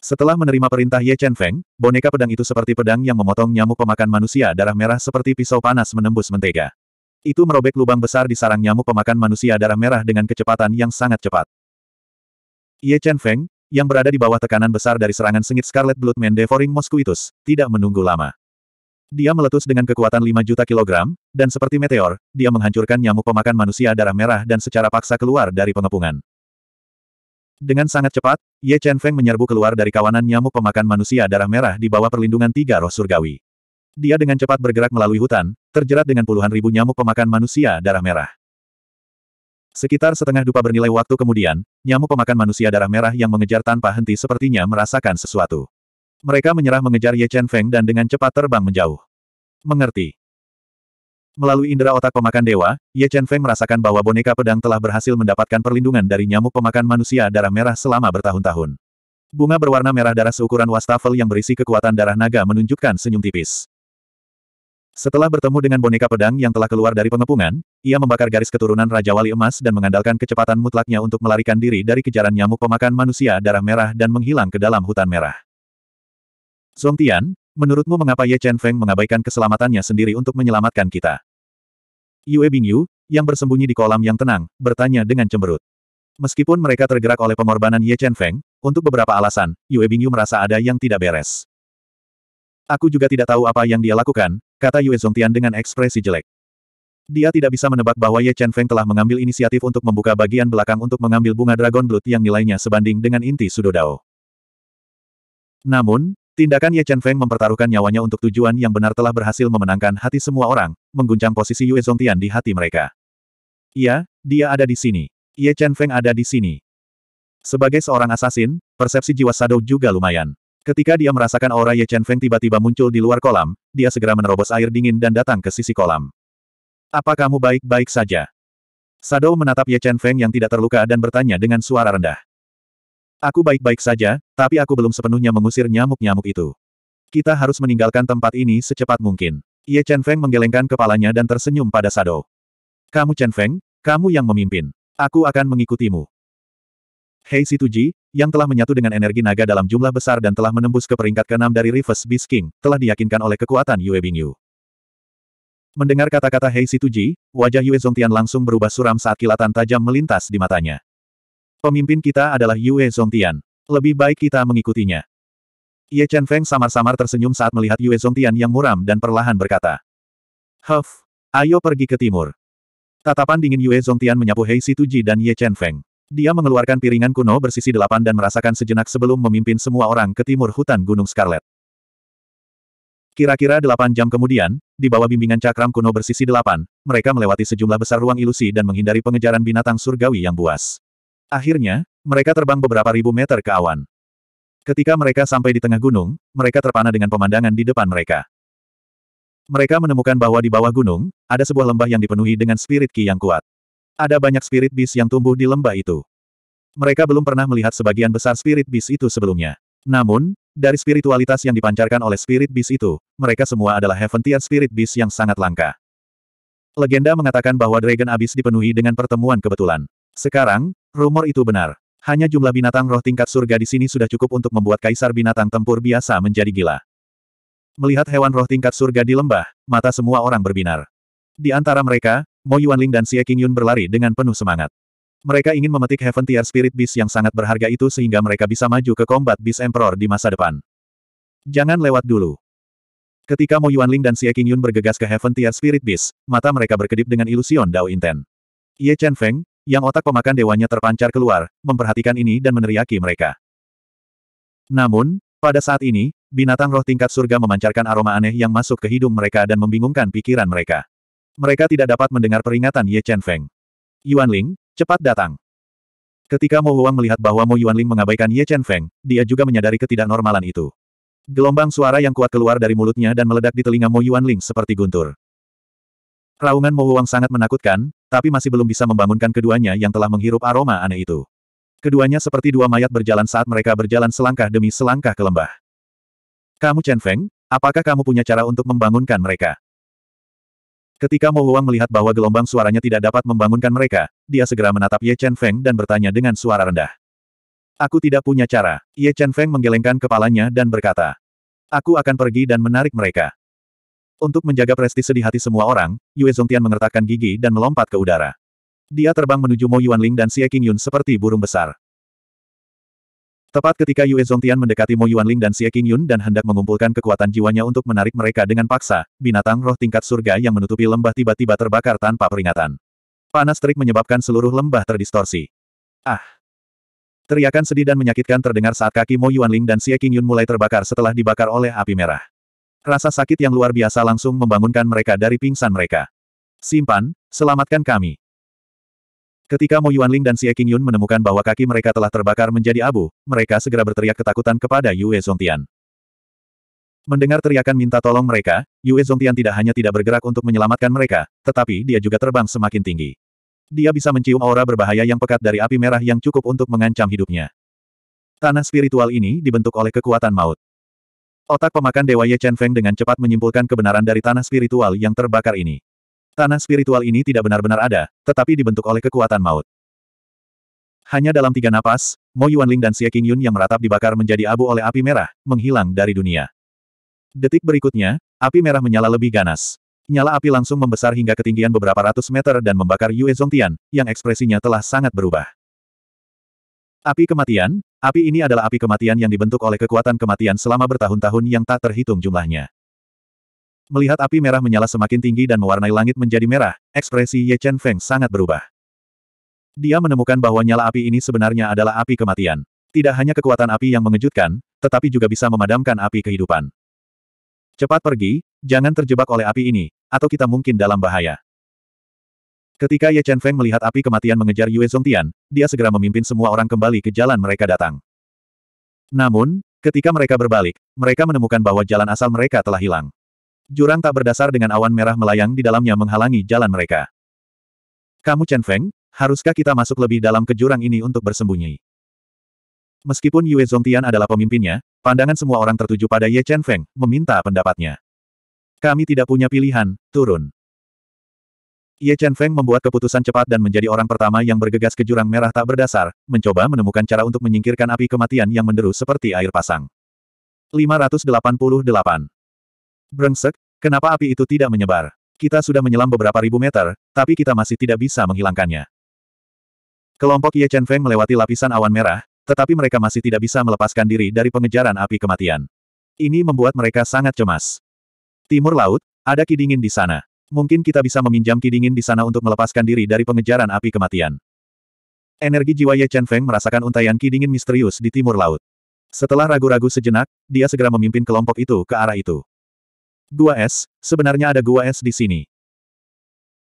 Speaker 1: Setelah menerima perintah Ye Chen Feng, boneka pedang itu seperti pedang yang memotong nyamuk pemakan manusia darah merah seperti pisau panas menembus mentega. Itu merobek lubang besar di sarang nyamuk pemakan manusia darah merah dengan kecepatan yang sangat cepat. Ye Chen Feng, yang berada di bawah tekanan besar dari serangan sengit Scarlet Blood Man Devouring Mosquitos, tidak menunggu lama. Dia meletus dengan kekuatan 5 juta kilogram, dan seperti meteor, dia menghancurkan nyamuk pemakan manusia darah merah dan secara paksa keluar dari pengepungan. Dengan sangat cepat, Ye Chen Feng menyerbu keluar dari kawanan nyamuk pemakan manusia darah merah di bawah perlindungan tiga roh surgawi. Dia dengan cepat bergerak melalui hutan, terjerat dengan puluhan ribu nyamuk pemakan manusia darah merah. Sekitar setengah dupa bernilai waktu kemudian, nyamuk pemakan manusia darah merah yang mengejar tanpa henti sepertinya merasakan sesuatu. Mereka menyerah mengejar Ye Chen Feng dan dengan cepat terbang menjauh. Mengerti. Melalui indera otak pemakan dewa, Ye Chen Feng merasakan bahwa boneka pedang telah berhasil mendapatkan perlindungan dari nyamuk pemakan manusia darah merah selama bertahun-tahun. Bunga berwarna merah darah seukuran wastafel yang berisi kekuatan darah naga menunjukkan senyum tipis. Setelah bertemu dengan boneka pedang yang telah keluar dari pengepungan, ia membakar garis keturunan Raja Wali Emas dan mengandalkan kecepatan mutlaknya untuk melarikan diri dari kejaran nyamuk pemakan manusia darah merah dan menghilang ke dalam hutan merah. Song Tian, Menurutmu mengapa Ye Chen Feng mengabaikan keselamatannya sendiri untuk menyelamatkan kita? Yue Bingyu, yang bersembunyi di kolam yang tenang, bertanya dengan cemberut. Meskipun mereka tergerak oleh pengorbanan Ye Chen Feng, untuk beberapa alasan, Yue Bingyu merasa ada yang tidak beres. Aku juga tidak tahu apa yang dia lakukan, kata Yue Zongtian dengan ekspresi jelek. Dia tidak bisa menebak bahwa Ye Chen Feng telah mengambil inisiatif untuk membuka bagian belakang untuk mengambil bunga Dragon Blood yang nilainya sebanding dengan inti Sudodao. Namun, Tindakan Ye Chen Feng mempertaruhkan nyawanya untuk tujuan yang benar telah berhasil memenangkan hati semua orang, mengguncang posisi Yue Zhongtian di hati mereka. Iya, dia ada di sini. Ye Chen Feng ada di sini. Sebagai seorang asasin, persepsi jiwa Sado juga lumayan. Ketika dia merasakan aura Ye Chen Feng tiba-tiba muncul di luar kolam, dia segera menerobos air dingin dan datang ke sisi kolam. Apa kamu baik-baik saja? Sado menatap Ye Chen Feng yang tidak terluka dan bertanya dengan suara rendah. Aku baik-baik saja, tapi aku belum sepenuhnya mengusir nyamuk-nyamuk itu. Kita harus meninggalkan tempat ini secepat mungkin. Ye Chen Feng menggelengkan kepalanya dan tersenyum pada Sado. Kamu Chen Feng, kamu yang memimpin. Aku akan mengikutimu. Hei Situji, yang telah menyatu dengan energi naga dalam jumlah besar dan telah menembus ke peringkat keenam dari Reverse Beast King, telah diyakinkan oleh kekuatan Yue Bingyu. Mendengar kata-kata Hei Situji, wajah Yue Zongtian langsung berubah suram saat kilatan tajam melintas di matanya. Pemimpin kita adalah Yue Zongtian. Lebih baik kita mengikutinya. Ye Chen Feng samar-samar tersenyum saat melihat Yue Zongtian yang muram dan perlahan berkata. Huff, ayo pergi ke timur. Tatapan dingin Yue Zongtian menyapu Hei Situji dan Ye Chen Feng. Dia mengeluarkan piringan kuno bersisi delapan dan merasakan sejenak sebelum memimpin semua orang ke timur hutan Gunung Scarlet. Kira-kira delapan jam kemudian, di bawah bimbingan cakram kuno bersisi delapan, mereka melewati sejumlah besar ruang ilusi dan menghindari pengejaran binatang surgawi yang buas. Akhirnya, mereka terbang beberapa ribu meter ke awan. Ketika mereka sampai di tengah gunung, mereka terpana dengan pemandangan di depan mereka. Mereka menemukan bahwa di bawah gunung, ada sebuah lembah yang dipenuhi dengan spirit ki yang kuat. Ada banyak spirit bis yang tumbuh di lembah itu. Mereka belum pernah melihat sebagian besar spirit bis itu sebelumnya. Namun, dari spiritualitas yang dipancarkan oleh spirit bis itu, mereka semua adalah heaven tier spirit bis yang sangat langka. Legenda mengatakan bahwa Dragon Abyss dipenuhi dengan pertemuan kebetulan. Sekarang, Rumor itu benar. Hanya jumlah binatang roh tingkat surga di sini sudah cukup untuk membuat kaisar binatang tempur biasa menjadi gila. Melihat hewan roh tingkat surga di lembah, mata semua orang berbinar. Di antara mereka, Mo Yuanling dan Xie Qingyun berlari dengan penuh semangat. Mereka ingin memetik Heaven Tier Spirit Beast yang sangat berharga itu sehingga mereka bisa maju ke Combat Beast Emperor di masa depan. Jangan lewat dulu. Ketika Mo Yuanling dan Xie Qingyun bergegas ke Heaven Tier Spirit Beast, mata mereka berkedip dengan ilusion Dao Inten. Ye Chen Feng, yang otak pemakan dewanya terpancar keluar, memperhatikan ini dan meneriaki mereka. Namun, pada saat ini, binatang roh tingkat surga memancarkan aroma aneh yang masuk ke hidung mereka dan membingungkan pikiran mereka. Mereka tidak dapat mendengar peringatan Ye Chen Feng. Yuan Ling, cepat datang. Ketika Mo Huang melihat bahwa Mo Yuan Ling mengabaikan Ye Chen Feng, dia juga menyadari ketidaknormalan itu. Gelombang suara yang kuat keluar dari mulutnya dan meledak di telinga Mo Yuan Ling seperti guntur. Raungan Mowuang sangat menakutkan, tapi masih belum bisa membangunkan keduanya yang telah menghirup aroma aneh itu. Keduanya seperti dua mayat berjalan saat mereka berjalan selangkah demi selangkah ke lembah. Kamu Chen Feng, apakah kamu punya cara untuk membangunkan mereka? Ketika Mo Huang melihat bahwa gelombang suaranya tidak dapat membangunkan mereka, dia segera menatap Ye Chen Feng dan bertanya dengan suara rendah. Aku tidak punya cara. Ye Chen Feng menggelengkan kepalanya dan berkata. Aku akan pergi dan menarik mereka. Untuk menjaga prestise di hati semua orang, Yue Zongtian mengertakkan gigi dan melompat ke udara. Dia terbang menuju Mo Yuanling dan Xie Qingyun seperti burung besar. Tepat ketika Yue Zongtian mendekati Mo Yuanling dan Xie Qingyun dan hendak mengumpulkan kekuatan jiwanya untuk menarik mereka dengan paksa, binatang roh tingkat surga yang menutupi lembah tiba-tiba terbakar tanpa peringatan. Panas terik menyebabkan seluruh lembah terdistorsi. Ah! Teriakan sedih dan menyakitkan terdengar saat kaki Mo Yuanling dan Xie Qingyun mulai terbakar setelah dibakar oleh api merah. Rasa sakit yang luar biasa langsung membangunkan mereka dari pingsan mereka. Simpan, selamatkan kami. Ketika Mo Yuanling dan Xie Qingyun menemukan bahwa kaki mereka telah terbakar menjadi abu, mereka segera berteriak ketakutan kepada Yue Zongtian. Mendengar teriakan minta tolong mereka, Yue Zongtian tidak hanya tidak bergerak untuk menyelamatkan mereka, tetapi dia juga terbang semakin tinggi. Dia bisa mencium aura berbahaya yang pekat dari api merah yang cukup untuk mengancam hidupnya. Tanah spiritual ini dibentuk oleh kekuatan maut. Otak pemakan Dewa Ye Chen Feng dengan cepat menyimpulkan kebenaran dari tanah spiritual yang terbakar ini. Tanah spiritual ini tidak benar-benar ada, tetapi dibentuk oleh kekuatan maut. Hanya dalam tiga napas, Mo Yuanling dan Xie Qingyun yang meratap dibakar menjadi abu oleh api merah, menghilang dari dunia. Detik berikutnya, api merah menyala lebih ganas. Nyala api langsung membesar hingga ketinggian beberapa ratus meter dan membakar Yue Zhongtian, yang ekspresinya telah sangat berubah. Api kematian, Api ini adalah api kematian yang dibentuk oleh kekuatan kematian selama bertahun-tahun yang tak terhitung jumlahnya. Melihat api merah menyala semakin tinggi dan mewarnai langit menjadi merah, ekspresi Ye Chen Feng sangat berubah. Dia menemukan bahwa nyala api ini sebenarnya adalah api kematian. Tidak hanya kekuatan api yang mengejutkan, tetapi juga bisa memadamkan api kehidupan. Cepat pergi, jangan terjebak oleh api ini, atau kita mungkin dalam bahaya. Ketika Ye Chen Feng melihat api kematian mengejar Yue Zongtian, dia segera memimpin semua orang kembali ke jalan mereka datang. Namun, ketika mereka berbalik, mereka menemukan bahwa jalan asal mereka telah hilang. Jurang tak berdasar dengan awan merah melayang di dalamnya menghalangi jalan mereka. Kamu Chen Feng, haruskah kita masuk lebih dalam ke jurang ini untuk bersembunyi? Meskipun Yue Zongtian adalah pemimpinnya, pandangan semua orang tertuju pada Ye Chen Feng, meminta pendapatnya. Kami tidak punya pilihan, turun. Ye Chen Feng membuat keputusan cepat dan menjadi orang pertama yang bergegas ke jurang merah tak berdasar, mencoba menemukan cara untuk menyingkirkan api kematian yang menderu seperti air pasang. 588. Brengsek, kenapa api itu tidak menyebar? Kita sudah menyelam beberapa ribu meter, tapi kita masih tidak bisa menghilangkannya. Kelompok Ye Chen Feng melewati lapisan awan merah, tetapi mereka masih tidak bisa melepaskan diri dari pengejaran api kematian. Ini membuat mereka sangat cemas. Timur laut, ada ki di sana. Mungkin kita bisa meminjam ki dingin di sana untuk melepaskan diri dari pengejaran api kematian. Energi jiwa Ye Chen Feng merasakan untaian ki dingin misterius di timur laut. Setelah ragu-ragu sejenak, dia segera memimpin kelompok itu ke arah itu. Gua es, sebenarnya ada gua es di sini.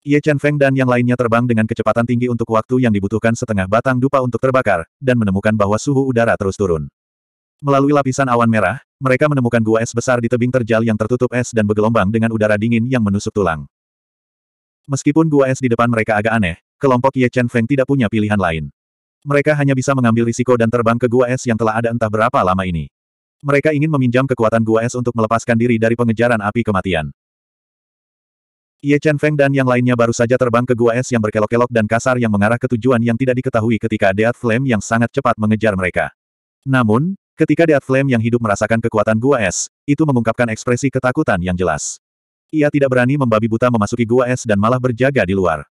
Speaker 1: Ye Chen Feng dan yang lainnya terbang dengan kecepatan tinggi untuk waktu yang dibutuhkan setengah batang dupa untuk terbakar, dan menemukan bahwa suhu udara terus turun. Melalui lapisan awan merah, mereka menemukan gua es besar di tebing terjal yang tertutup es dan bergelombang dengan udara dingin yang menusuk tulang. Meskipun gua es di depan mereka agak aneh, kelompok Ye Chen Feng tidak punya pilihan lain. Mereka hanya bisa mengambil risiko dan terbang ke gua es yang telah ada entah berapa lama ini. Mereka ingin meminjam kekuatan gua es untuk melepaskan diri dari pengejaran api kematian. Ye Chen Feng dan yang lainnya baru saja terbang ke gua es yang berkelok-kelok dan kasar yang mengarah ke tujuan yang tidak diketahui ketika Dead Flame yang sangat cepat mengejar mereka. Namun, ketika Dead Flame yang hidup merasakan kekuatan gua es, itu mengungkapkan ekspresi ketakutan yang jelas. Ia tidak berani membabi buta memasuki gua es dan malah berjaga di luar.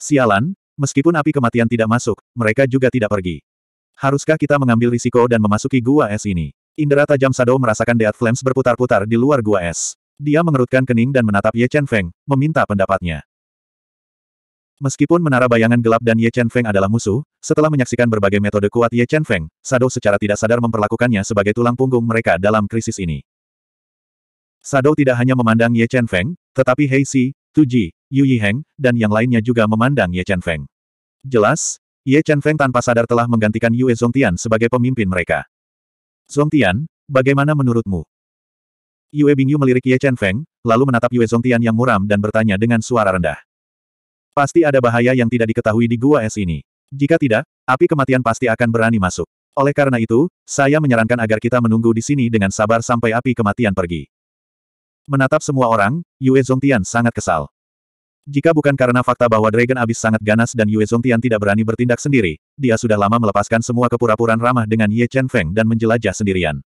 Speaker 1: Sialan, meskipun api kematian tidak masuk, mereka juga tidak pergi. Haruskah kita mengambil risiko dan memasuki gua es ini? Indera tajam Sado merasakan Dead Flames berputar-putar di luar gua es. Dia mengerutkan kening dan menatap Ye Chen Feng, meminta pendapatnya. Meskipun menara bayangan gelap dan Ye Chen Feng adalah musuh, setelah menyaksikan berbagai metode kuat Ye Chen Feng, Sado secara tidak sadar memperlakukannya sebagai tulang punggung mereka dalam krisis ini. Sado tidak hanya memandang Ye Chen Feng, tetapi Hei Si, Tuji, Yu Yiheng, dan yang lainnya juga memandang Ye Chen Feng. Jelas, Ye Chen Feng tanpa sadar telah menggantikan Yue Zongtian sebagai pemimpin mereka. Zongtian, bagaimana menurutmu? Yue Bingyu melirik Ye Chen Feng, lalu menatap Yue Zongtian yang muram dan bertanya dengan suara rendah. Pasti ada bahaya yang tidak diketahui di gua es ini. Jika tidak, api kematian pasti akan berani masuk. Oleh karena itu, saya menyarankan agar kita menunggu di sini dengan sabar sampai api kematian pergi. Menatap semua orang, Yue Zongtian sangat kesal. Jika bukan karena fakta bahwa Dragon Abyss sangat ganas dan Yue Zongtian tidak berani bertindak sendiri, dia sudah lama melepaskan semua kepura-puraan ramah dengan Ye Chen Feng dan menjelajah sendirian.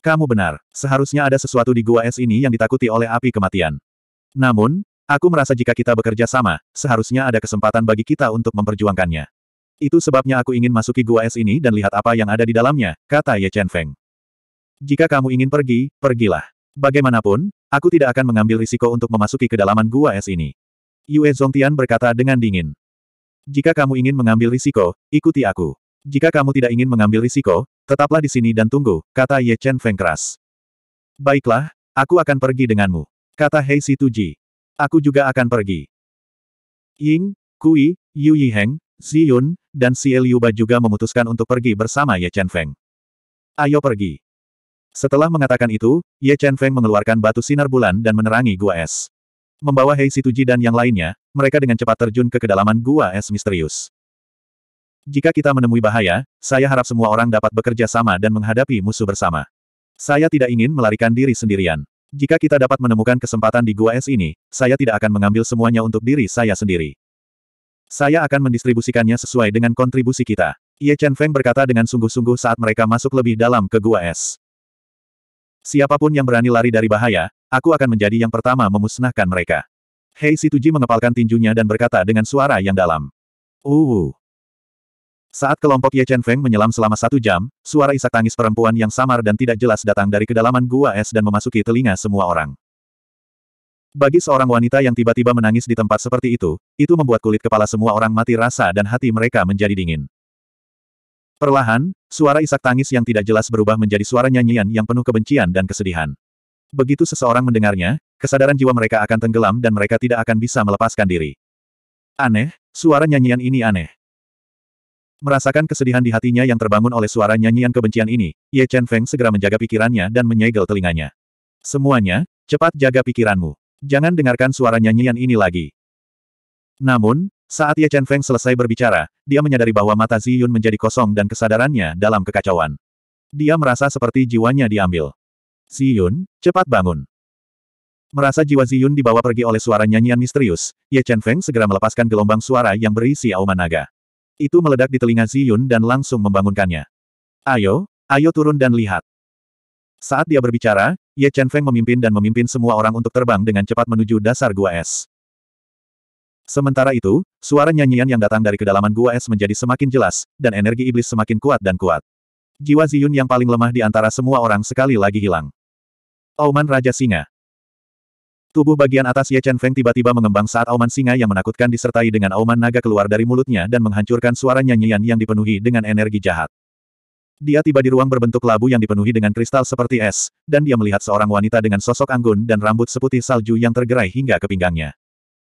Speaker 1: Kamu benar, seharusnya ada sesuatu di gua es ini yang ditakuti oleh api kematian. Namun, aku merasa jika kita bekerja sama, seharusnya ada kesempatan bagi kita untuk memperjuangkannya. Itu sebabnya aku ingin masuki gua es ini dan lihat apa yang ada di dalamnya, kata Ye Chen Feng. Jika kamu ingin pergi, pergilah. Bagaimanapun, aku tidak akan mengambil risiko untuk memasuki kedalaman gua es ini. Yue Zongtian berkata dengan dingin. Jika kamu ingin mengambil risiko, ikuti aku. Jika kamu tidak ingin mengambil risiko, tetaplah di sini dan tunggu, kata Ye Chen Feng keras. Baiklah, aku akan pergi denganmu. Kata Hei Si Tuji. Aku juga akan pergi. Ying, Kui, Yu Yiheng, Xi Yun, dan Si Liuba juga memutuskan untuk pergi bersama Ye Chen Feng. Ayo pergi. Setelah mengatakan itu, Ye Chen Feng mengeluarkan batu sinar bulan dan menerangi gua es. Membawa Hei Situji dan yang lainnya, mereka dengan cepat terjun ke kedalaman gua es misterius. Jika kita menemui bahaya, saya harap semua orang dapat bekerja sama dan menghadapi musuh bersama. Saya tidak ingin melarikan diri sendirian. Jika kita dapat menemukan kesempatan di gua es ini, saya tidak akan mengambil semuanya untuk diri saya sendiri. Saya akan mendistribusikannya sesuai dengan kontribusi kita. Ye Chen Feng berkata dengan sungguh-sungguh saat mereka masuk lebih dalam ke gua es. Siapapun yang berani lari dari bahaya, aku akan menjadi yang pertama memusnahkan mereka. Hei Situji mengepalkan tinjunya dan berkata dengan suara yang dalam. Uh. Saat kelompok Ye Chen Feng menyelam selama satu jam, suara isak tangis perempuan yang samar dan tidak jelas datang dari kedalaman gua es dan memasuki telinga semua orang. Bagi seorang wanita yang tiba-tiba menangis di tempat seperti itu, itu membuat kulit kepala semua orang mati rasa dan hati mereka menjadi dingin. Perlahan, suara isak tangis yang tidak jelas berubah menjadi suara nyanyian yang penuh kebencian dan kesedihan. Begitu seseorang mendengarnya, kesadaran jiwa mereka akan tenggelam dan mereka tidak akan bisa melepaskan diri. Aneh, suara nyanyian ini aneh. Merasakan kesedihan di hatinya yang terbangun oleh suara nyanyian kebencian ini, Ye Chen Feng segera menjaga pikirannya dan menyegel telinganya. Semuanya, cepat jaga pikiranmu. Jangan dengarkan suara nyanyian ini lagi. Namun, saat Ye Chen Feng selesai berbicara, dia menyadari bahwa mata Ziyun menjadi kosong dan kesadarannya dalam kekacauan. Dia merasa seperti jiwanya diambil. Ziyun, cepat bangun. Merasa jiwa Ziyun dibawa pergi oleh suara nyanyian misterius, Ye Chen Feng segera melepaskan gelombang suara yang berisi auman naga. Itu meledak di telinga Ziyun dan langsung membangunkannya. Ayo, ayo turun dan lihat. Saat dia berbicara, Ye Chen Feng memimpin dan memimpin semua orang untuk terbang dengan cepat menuju dasar gua es. Sementara itu, suara nyanyian yang datang dari kedalaman gua es menjadi semakin jelas, dan energi iblis semakin kuat dan kuat. Jiwa Ziyun yang paling lemah di antara semua orang sekali lagi hilang. Auman Raja Singa Tubuh bagian atas Ye Chen Feng tiba-tiba mengembang saat auman singa yang menakutkan disertai dengan auman naga keluar dari mulutnya dan menghancurkan suara nyanyian yang dipenuhi dengan energi jahat. Dia tiba di ruang berbentuk labu yang dipenuhi dengan kristal seperti es, dan dia melihat seorang wanita dengan sosok anggun dan rambut seputih salju yang tergerai hingga ke pinggangnya.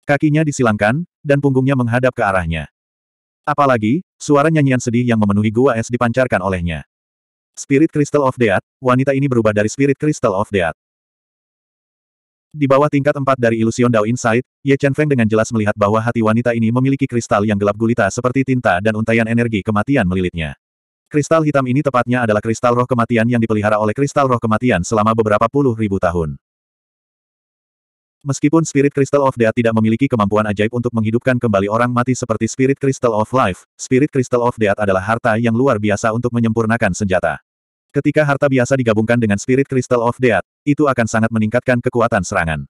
Speaker 1: Kakinya disilangkan, dan punggungnya menghadap ke arahnya. Apalagi, suara nyanyian sedih yang memenuhi gua es dipancarkan olehnya. Spirit Crystal of Death, wanita ini berubah dari Spirit Crystal of Death. Di bawah tingkat 4 dari Illusion Dao Insight, Ye Chen Feng dengan jelas melihat bahwa hati wanita ini memiliki kristal yang gelap gulita seperti tinta dan untayan energi kematian melilitnya. Kristal hitam ini tepatnya adalah kristal roh kematian yang dipelihara oleh kristal roh kematian selama beberapa puluh ribu tahun. Meskipun Spirit Crystal of Death tidak memiliki kemampuan ajaib untuk menghidupkan kembali orang mati seperti Spirit Crystal of Life, Spirit Crystal of Death adalah harta yang luar biasa untuk menyempurnakan senjata. Ketika harta biasa digabungkan dengan Spirit Crystal of Death, itu akan sangat meningkatkan kekuatan serangan.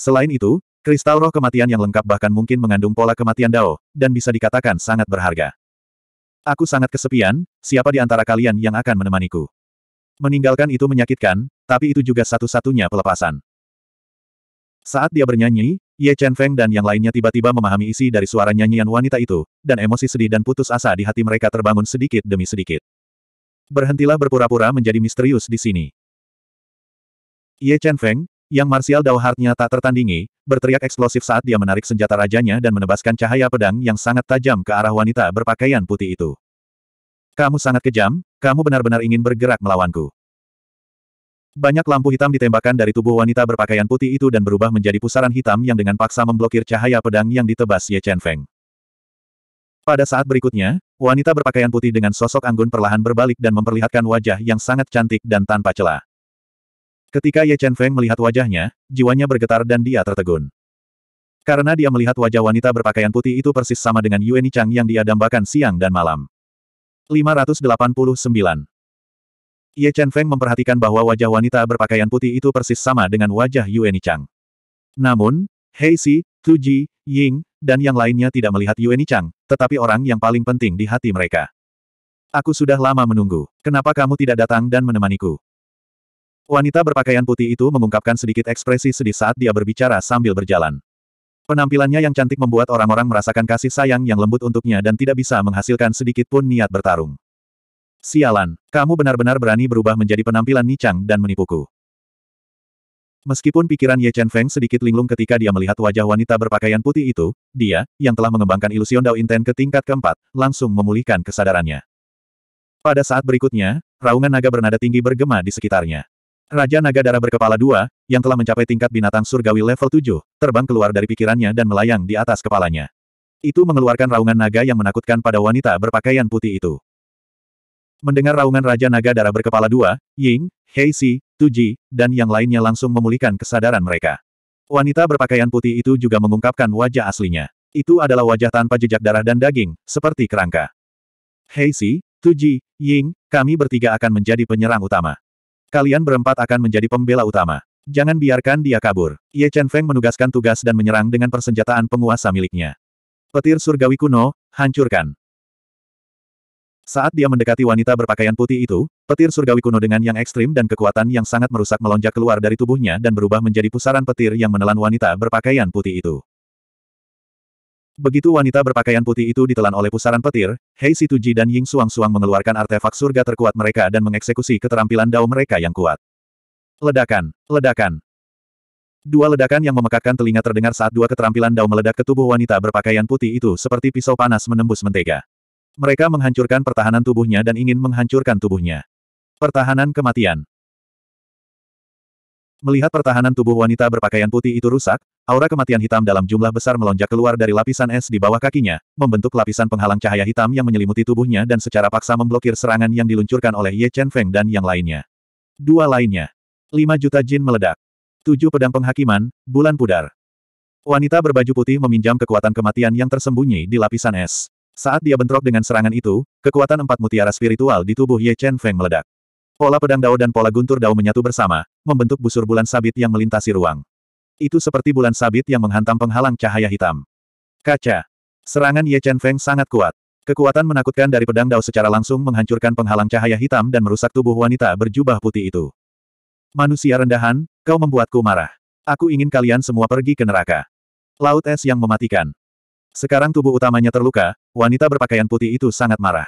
Speaker 1: Selain itu, kristal roh kematian yang lengkap bahkan mungkin mengandung pola kematian Dao, dan bisa dikatakan sangat berharga. Aku sangat kesepian, siapa di antara kalian yang akan menemaniku? Meninggalkan itu menyakitkan, tapi itu juga satu-satunya pelepasan. Saat dia bernyanyi, Ye Chen Feng dan yang lainnya tiba-tiba memahami isi dari suara nyanyian wanita itu, dan emosi sedih dan putus asa di hati mereka terbangun sedikit demi sedikit. Berhentilah berpura-pura menjadi misterius di sini. Ye Chen Feng, yang martial Dao heart tak tertandingi, berteriak eksplosif saat dia menarik senjata rajanya dan menebaskan cahaya pedang yang sangat tajam ke arah wanita berpakaian putih itu. Kamu sangat kejam, kamu benar-benar ingin bergerak melawanku. Banyak lampu hitam ditembakkan dari tubuh wanita berpakaian putih itu dan berubah menjadi pusaran hitam yang dengan paksa memblokir cahaya pedang yang ditebas Ye Chen Feng. Pada saat berikutnya, wanita berpakaian putih dengan sosok anggun perlahan berbalik dan memperlihatkan wajah yang sangat cantik dan tanpa celah. Ketika Ye Chen Feng melihat wajahnya, jiwanya bergetar dan dia tertegun. Karena dia melihat wajah wanita berpakaian putih itu persis sama dengan Yueni Chang yang dia dambakan siang dan malam. 589 Ye Chen Feng memperhatikan bahwa wajah wanita berpakaian putih itu persis sama dengan wajah Yueni Chang. Namun, Hei Si, Tu Ji, Ying, dan yang lainnya tidak melihat Yueni Chang, tetapi orang yang paling penting di hati mereka. Aku sudah lama menunggu. Kenapa kamu tidak datang dan menemaniku? Wanita berpakaian putih itu mengungkapkan sedikit ekspresi sedih saat dia berbicara sambil berjalan. Penampilannya yang cantik membuat orang-orang merasakan kasih sayang yang lembut untuknya dan tidak bisa menghasilkan sedikit pun niat bertarung. Sialan, kamu benar-benar berani berubah menjadi penampilan Nichang dan menipuku. Meskipun pikiran Ye Chen Feng sedikit linglung ketika dia melihat wajah wanita berpakaian putih itu, dia, yang telah mengembangkan ilusion Dao Inten ke tingkat keempat, langsung memulihkan kesadarannya. Pada saat berikutnya, raungan naga bernada tinggi bergema di sekitarnya. Raja naga darah berkepala dua, yang telah mencapai tingkat binatang surgawi level 7, terbang keluar dari pikirannya dan melayang di atas kepalanya. Itu mengeluarkan raungan naga yang menakutkan pada wanita berpakaian putih itu. Mendengar raungan Raja Naga Darah berkepala dua, Ying, Heisi, Tuji, dan yang lainnya langsung memulihkan kesadaran mereka. Wanita berpakaian putih itu juga mengungkapkan wajah aslinya. Itu adalah wajah tanpa jejak darah dan daging, seperti kerangka. Heisi, Tuji, Ying, kami bertiga akan menjadi penyerang utama. Kalian berempat akan menjadi pembela utama. Jangan biarkan dia kabur. Ye Chen Feng menugaskan tugas dan menyerang dengan persenjataan penguasa miliknya. Petir surgawi kuno, hancurkan. Saat dia mendekati wanita berpakaian putih itu, petir surgawi kuno dengan yang ekstrim dan kekuatan yang sangat merusak melonjak keluar dari tubuhnya dan berubah menjadi pusaran petir yang menelan wanita berpakaian putih itu. Begitu wanita berpakaian putih itu ditelan oleh pusaran petir, Hei Situji dan Ying Suang-Suang mengeluarkan artefak surga terkuat mereka dan mengeksekusi keterampilan dao mereka yang kuat. Ledakan, ledakan, Dua ledakan yang memekakkan telinga terdengar saat dua keterampilan dao meledak ke tubuh wanita berpakaian putih itu seperti pisau panas menembus mentega. Mereka menghancurkan pertahanan tubuhnya dan ingin menghancurkan tubuhnya. Pertahanan kematian. Melihat pertahanan tubuh wanita berpakaian putih itu rusak, aura kematian hitam dalam jumlah besar melonjak keluar dari lapisan es di bawah kakinya, membentuk lapisan penghalang cahaya hitam yang menyelimuti tubuhnya dan secara paksa memblokir serangan yang diluncurkan oleh Ye Chen Feng dan yang lainnya. Dua lainnya. Lima juta jin meledak. Tujuh pedang penghakiman, bulan pudar. Wanita berbaju putih meminjam kekuatan kematian yang tersembunyi di lapisan es. Saat dia bentrok dengan serangan itu, kekuatan empat mutiara spiritual di tubuh Ye Chen Feng meledak. Pola pedang Dao dan pola guntur Dao menyatu bersama, membentuk busur bulan sabit yang melintasi ruang. Itu seperti bulan sabit yang menghantam penghalang cahaya hitam. Kaca. Serangan Ye Chen Feng sangat kuat. Kekuatan menakutkan dari pedang Dao secara langsung menghancurkan penghalang cahaya hitam dan merusak tubuh wanita berjubah putih itu. Manusia rendahan, kau membuatku marah. Aku ingin kalian semua pergi ke neraka. Laut es yang mematikan. Sekarang tubuh utamanya terluka, wanita berpakaian putih itu sangat marah.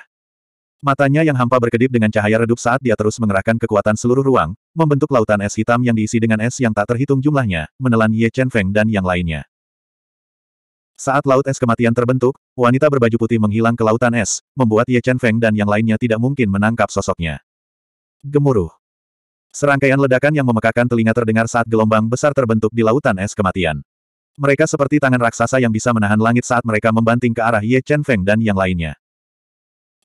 Speaker 1: Matanya yang hampa berkedip dengan cahaya redup saat dia terus mengerahkan kekuatan seluruh ruang, membentuk lautan es hitam yang diisi dengan es yang tak terhitung jumlahnya, menelan Ye Chen Feng dan yang lainnya. Saat laut es kematian terbentuk, wanita berbaju putih menghilang ke lautan es, membuat Ye Chen Feng dan yang lainnya tidak mungkin menangkap sosoknya. Gemuruh. Serangkaian ledakan yang memekakan telinga terdengar saat gelombang besar terbentuk di lautan es kematian. Mereka seperti tangan raksasa yang bisa menahan langit saat mereka membanting ke arah Ye Chen Feng dan yang lainnya.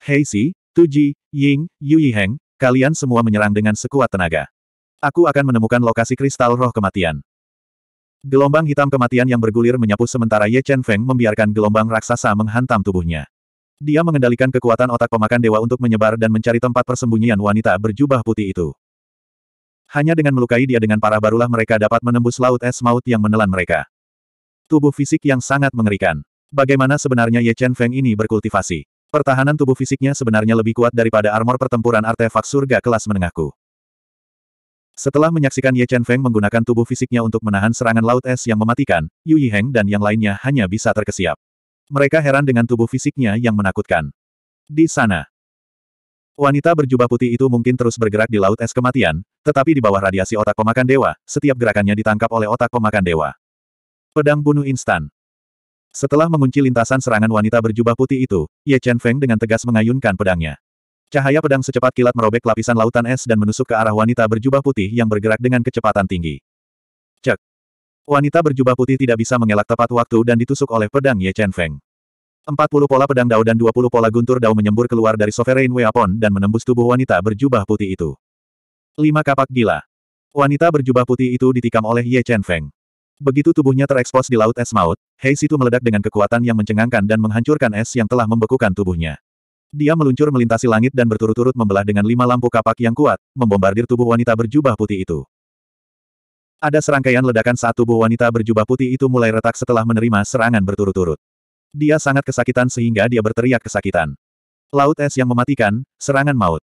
Speaker 1: Hei Si, Tu Ji, Ying, Yi Heng, kalian semua menyerang dengan sekuat tenaga. Aku akan menemukan lokasi kristal roh kematian. Gelombang hitam kematian yang bergulir menyapu sementara Ye Chen Feng membiarkan gelombang raksasa menghantam tubuhnya. Dia mengendalikan kekuatan otak pemakan dewa untuk menyebar dan mencari tempat persembunyian wanita berjubah putih itu. Hanya dengan melukai dia dengan parah barulah mereka dapat menembus laut es maut yang menelan mereka. Tubuh fisik yang sangat mengerikan. Bagaimana sebenarnya Ye Chen Feng ini berkultivasi? Pertahanan tubuh fisiknya sebenarnya lebih kuat daripada armor pertempuran artefak surga kelas menengahku. Setelah menyaksikan Ye Chen Feng menggunakan tubuh fisiknya untuk menahan serangan laut es yang mematikan, Yu Yiheng dan yang lainnya hanya bisa terkesiap. Mereka heran dengan tubuh fisiknya yang menakutkan. Di sana, wanita berjubah putih itu mungkin terus bergerak di laut es kematian, tetapi di bawah radiasi otak pemakan dewa, setiap gerakannya ditangkap oleh otak pemakan dewa. Pedang bunuh instan. Setelah mengunci lintasan serangan wanita berjubah putih itu, Ye Chen Feng dengan tegas mengayunkan pedangnya. Cahaya pedang secepat kilat merobek lapisan lautan es dan menusuk ke arah wanita berjubah putih yang bergerak dengan kecepatan tinggi. Cek. Wanita berjubah putih tidak bisa mengelak tepat waktu dan ditusuk oleh pedang Ye Chen Feng. 40 pola pedang dao dan 20 pola guntur dao menyembur keluar dari Sovereign Weapon dan menembus tubuh wanita berjubah putih itu. Lima kapak gila. Wanita berjubah putih itu ditikam oleh Ye Chen Feng. Begitu tubuhnya terekspos di laut es maut, Hei Situ meledak dengan kekuatan yang mencengangkan dan menghancurkan es yang telah membekukan tubuhnya. Dia meluncur melintasi langit dan berturut-turut membelah dengan lima lampu kapak yang kuat, membombardir tubuh wanita berjubah putih itu. Ada serangkaian ledakan saat tubuh wanita berjubah putih itu mulai retak setelah menerima serangan berturut-turut. Dia sangat kesakitan sehingga dia berteriak kesakitan. Laut es yang mematikan, serangan maut.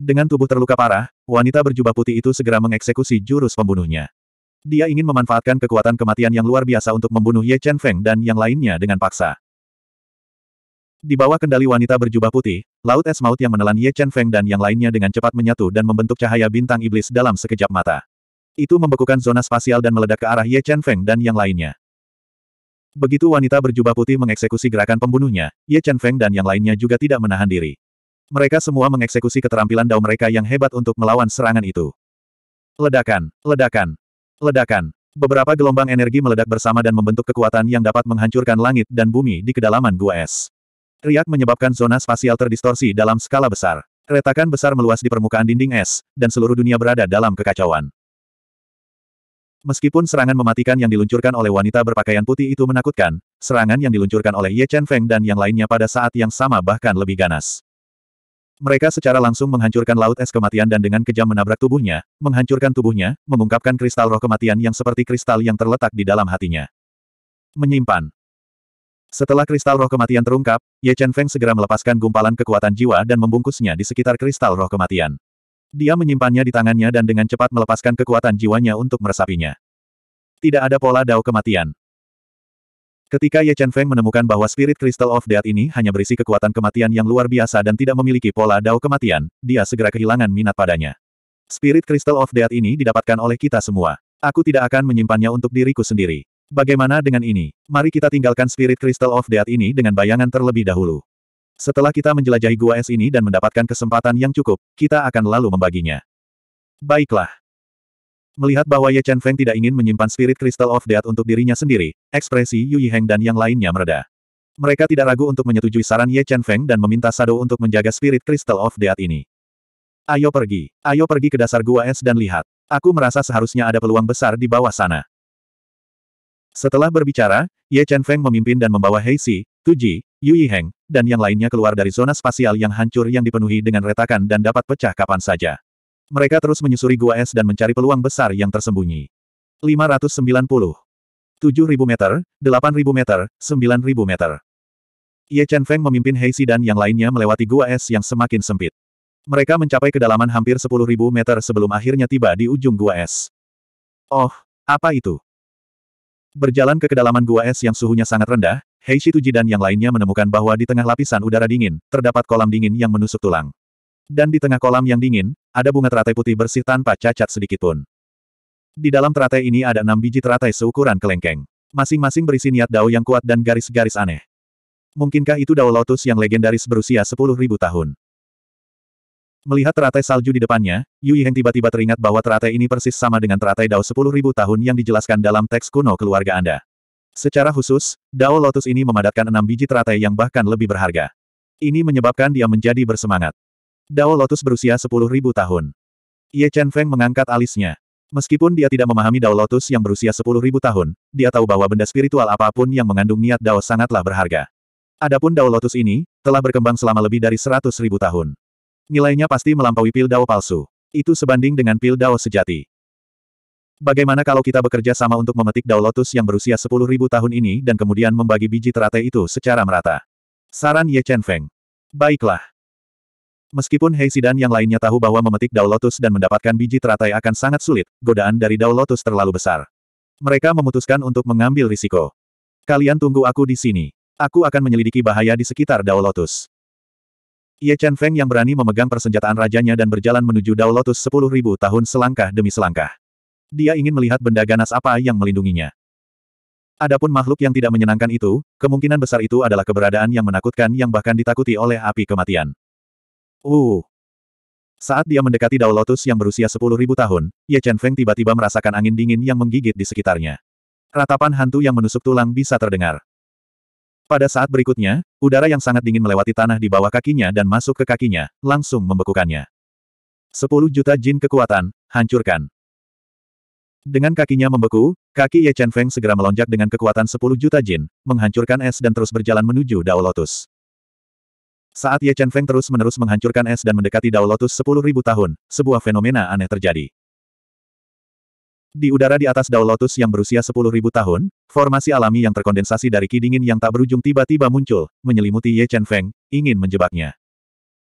Speaker 1: Dengan tubuh terluka parah, wanita berjubah putih itu segera mengeksekusi jurus pembunuhnya. Dia ingin memanfaatkan kekuatan kematian yang luar biasa untuk membunuh Ye Chen Feng dan yang lainnya dengan paksa. Di bawah kendali wanita berjubah putih, laut es maut yang menelan Ye Chen Feng dan yang lainnya dengan cepat menyatu dan membentuk cahaya bintang iblis dalam sekejap mata. Itu membekukan zona spasial dan meledak ke arah Ye Chen Feng dan yang lainnya. Begitu wanita berjubah putih mengeksekusi gerakan pembunuhnya, Ye Chen Feng dan yang lainnya juga tidak menahan diri. Mereka semua mengeksekusi keterampilan dao mereka yang hebat untuk melawan serangan itu. Ledakan, ledakan, Ledakan. Beberapa gelombang energi meledak bersama dan membentuk kekuatan yang dapat menghancurkan langit dan bumi di kedalaman gua es. Riak menyebabkan zona spasial terdistorsi dalam skala besar. Retakan besar meluas di permukaan dinding es, dan seluruh dunia berada dalam kekacauan. Meskipun serangan mematikan yang diluncurkan oleh wanita berpakaian putih itu menakutkan, serangan yang diluncurkan oleh Ye Chen Feng dan yang lainnya pada saat yang sama bahkan lebih ganas. Mereka secara langsung menghancurkan laut es kematian dan dengan kejam menabrak tubuhnya, menghancurkan tubuhnya, mengungkapkan kristal roh kematian yang seperti kristal yang terletak di dalam hatinya. Menyimpan. Setelah kristal roh kematian terungkap, Ye Chen Feng segera melepaskan gumpalan kekuatan jiwa dan membungkusnya di sekitar kristal roh kematian. Dia menyimpannya di tangannya dan dengan cepat melepaskan kekuatan jiwanya untuk meresapinya. Tidak ada pola dao kematian. Ketika Ye Chen Feng menemukan bahwa Spirit Crystal of Death ini hanya berisi kekuatan kematian yang luar biasa dan tidak memiliki pola dao kematian, dia segera kehilangan minat padanya. Spirit Crystal of Death ini didapatkan oleh kita semua. Aku tidak akan menyimpannya untuk diriku sendiri. Bagaimana dengan ini? Mari kita tinggalkan Spirit Crystal of Death ini dengan bayangan terlebih dahulu. Setelah kita menjelajahi gua es ini dan mendapatkan kesempatan yang cukup, kita akan lalu membaginya. Baiklah. Melihat bahwa Ye Chen Feng tidak ingin menyimpan spirit Crystal of Death untuk dirinya sendiri, ekspresi Yu Yiheng dan yang lainnya mereda. Mereka tidak ragu untuk menyetujui saran Ye Chen Feng dan meminta Sado untuk menjaga spirit Crystal of Death ini. Ayo pergi, ayo pergi ke dasar gua es dan lihat. Aku merasa seharusnya ada peluang besar di bawah sana. Setelah berbicara, Ye Chen Feng memimpin dan membawa Hei Si, Tu Ji, Yu Yiheng, dan yang lainnya keluar dari zona spasial yang hancur yang dipenuhi dengan retakan dan dapat pecah kapan saja. Mereka terus menyusuri gua es dan mencari peluang besar yang tersembunyi. 590. 7.000 meter, 8.000 meter, 9.000 meter. Ye Chen Feng memimpin Hei Si dan yang lainnya melewati gua es yang semakin sempit. Mereka mencapai kedalaman hampir 10.000 meter sebelum akhirnya tiba di ujung gua es. Oh, apa itu? Berjalan ke kedalaman gua es yang suhunya sangat rendah, Hei Shi Tuji dan yang lainnya menemukan bahwa di tengah lapisan udara dingin, terdapat kolam dingin yang menusuk tulang. Dan di tengah kolam yang dingin, ada bunga teratai putih bersih tanpa cacat sedikitpun. Di dalam teratai ini ada enam biji teratai seukuran kelengkeng. Masing-masing berisi niat dao yang kuat dan garis-garis aneh. Mungkinkah itu dao lotus yang legendaris berusia 10.000 tahun? Melihat teratai salju di depannya, Yu Yiheng tiba-tiba teringat bahwa teratai ini persis sama dengan teratai dao 10.000 tahun yang dijelaskan dalam teks kuno keluarga Anda. Secara khusus, dao lotus ini memadatkan enam biji teratai yang bahkan lebih berharga. Ini menyebabkan dia menjadi bersemangat. Dao Lotus berusia 10.000 tahun. Ye Chen Feng mengangkat alisnya. Meskipun dia tidak memahami Dao Lotus yang berusia 10.000 tahun, dia tahu bahwa benda spiritual apapun yang mengandung niat Dao sangatlah berharga. Adapun Dao Lotus ini, telah berkembang selama lebih dari 100.000 tahun. Nilainya pasti melampaui pil Dao palsu. Itu sebanding dengan pil Dao sejati. Bagaimana kalau kita bekerja sama untuk memetik Dao Lotus yang berusia 10.000 tahun ini dan kemudian membagi biji teratai itu secara merata? Saran Ye Chen Feng. Baiklah. Meskipun Heisi dan yang lainnya tahu bahwa memetik Dao Lotus dan mendapatkan biji teratai akan sangat sulit, godaan dari Dao Lotus terlalu besar. Mereka memutuskan untuk mengambil risiko. Kalian tunggu aku di sini. Aku akan menyelidiki bahaya di sekitar Dao Lotus. Ye Chen Feng yang berani memegang persenjataan rajanya dan berjalan menuju Dao Lotus 10.000 tahun selangkah demi selangkah. Dia ingin melihat benda ganas apa yang melindunginya. Adapun makhluk yang tidak menyenangkan itu, kemungkinan besar itu adalah keberadaan yang menakutkan yang bahkan ditakuti oleh api kematian. Uh. Saat dia mendekati Dao Lotus yang berusia 10.000 tahun, Ye Chen Feng tiba-tiba merasakan angin dingin yang menggigit di sekitarnya. Ratapan hantu yang menusuk tulang bisa terdengar. Pada saat berikutnya, udara yang sangat dingin melewati tanah di bawah kakinya dan masuk ke kakinya, langsung membekukannya. 10 juta jin kekuatan, hancurkan. Dengan kakinya membeku, kaki Ye Chen Feng segera melonjak dengan kekuatan 10 juta jin, menghancurkan es dan terus berjalan menuju Dao Lotus. Saat Ye Chen Feng terus-menerus menghancurkan es dan mendekati Dao Lotus 10.000 tahun, sebuah fenomena aneh terjadi. Di udara di atas Dao Lotus yang berusia 10.000 tahun, formasi alami yang terkondensasi dari ki dingin yang tak berujung tiba-tiba muncul, menyelimuti Ye Chen Feng, ingin menjebaknya.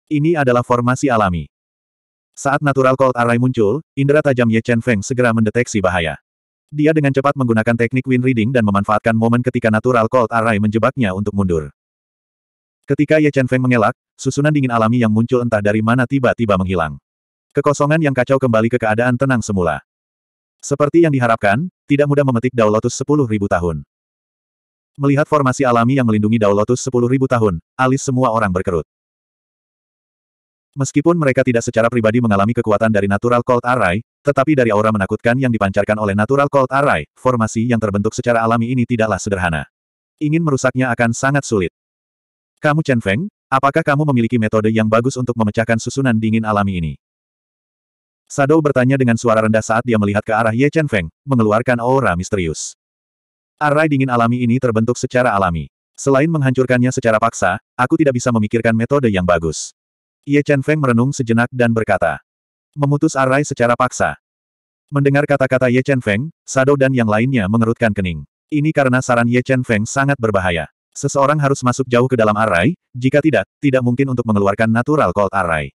Speaker 1: Ini adalah formasi alami. Saat natural cold array muncul, indera tajam Ye Chen Feng segera mendeteksi bahaya. Dia dengan cepat menggunakan teknik wind reading dan memanfaatkan momen ketika natural cold array menjebaknya untuk mundur. Ketika Ye Chen Feng mengelak, susunan dingin alami yang muncul entah dari mana tiba-tiba menghilang. Kekosongan yang kacau kembali ke keadaan tenang semula. Seperti yang diharapkan, tidak mudah memetik Dao Lotus 10.000 tahun. Melihat formasi alami yang melindungi Dao Lotus 10.000 tahun, alis semua orang berkerut. Meskipun mereka tidak secara pribadi mengalami kekuatan dari Natural Cold Array, tetapi dari aura menakutkan yang dipancarkan oleh Natural Cold Array, formasi yang terbentuk secara alami ini tidaklah sederhana. Ingin merusaknya akan sangat sulit. Kamu Chen Feng, apakah kamu memiliki metode yang bagus untuk memecahkan susunan dingin alami ini? Sadou bertanya dengan suara rendah saat dia melihat ke arah Ye Chen Feng, mengeluarkan aura misterius. Arai dingin alami ini terbentuk secara alami. Selain menghancurkannya secara paksa, aku tidak bisa memikirkan metode yang bagus. Ye Chen Feng merenung sejenak dan berkata. Memutus arai secara paksa. Mendengar kata-kata Ye Chen Feng, Sado dan yang lainnya mengerutkan kening. Ini karena saran Ye Chen Feng sangat berbahaya. Seseorang harus masuk jauh ke dalam arai, jika tidak, tidak mungkin untuk mengeluarkan natural cold arai.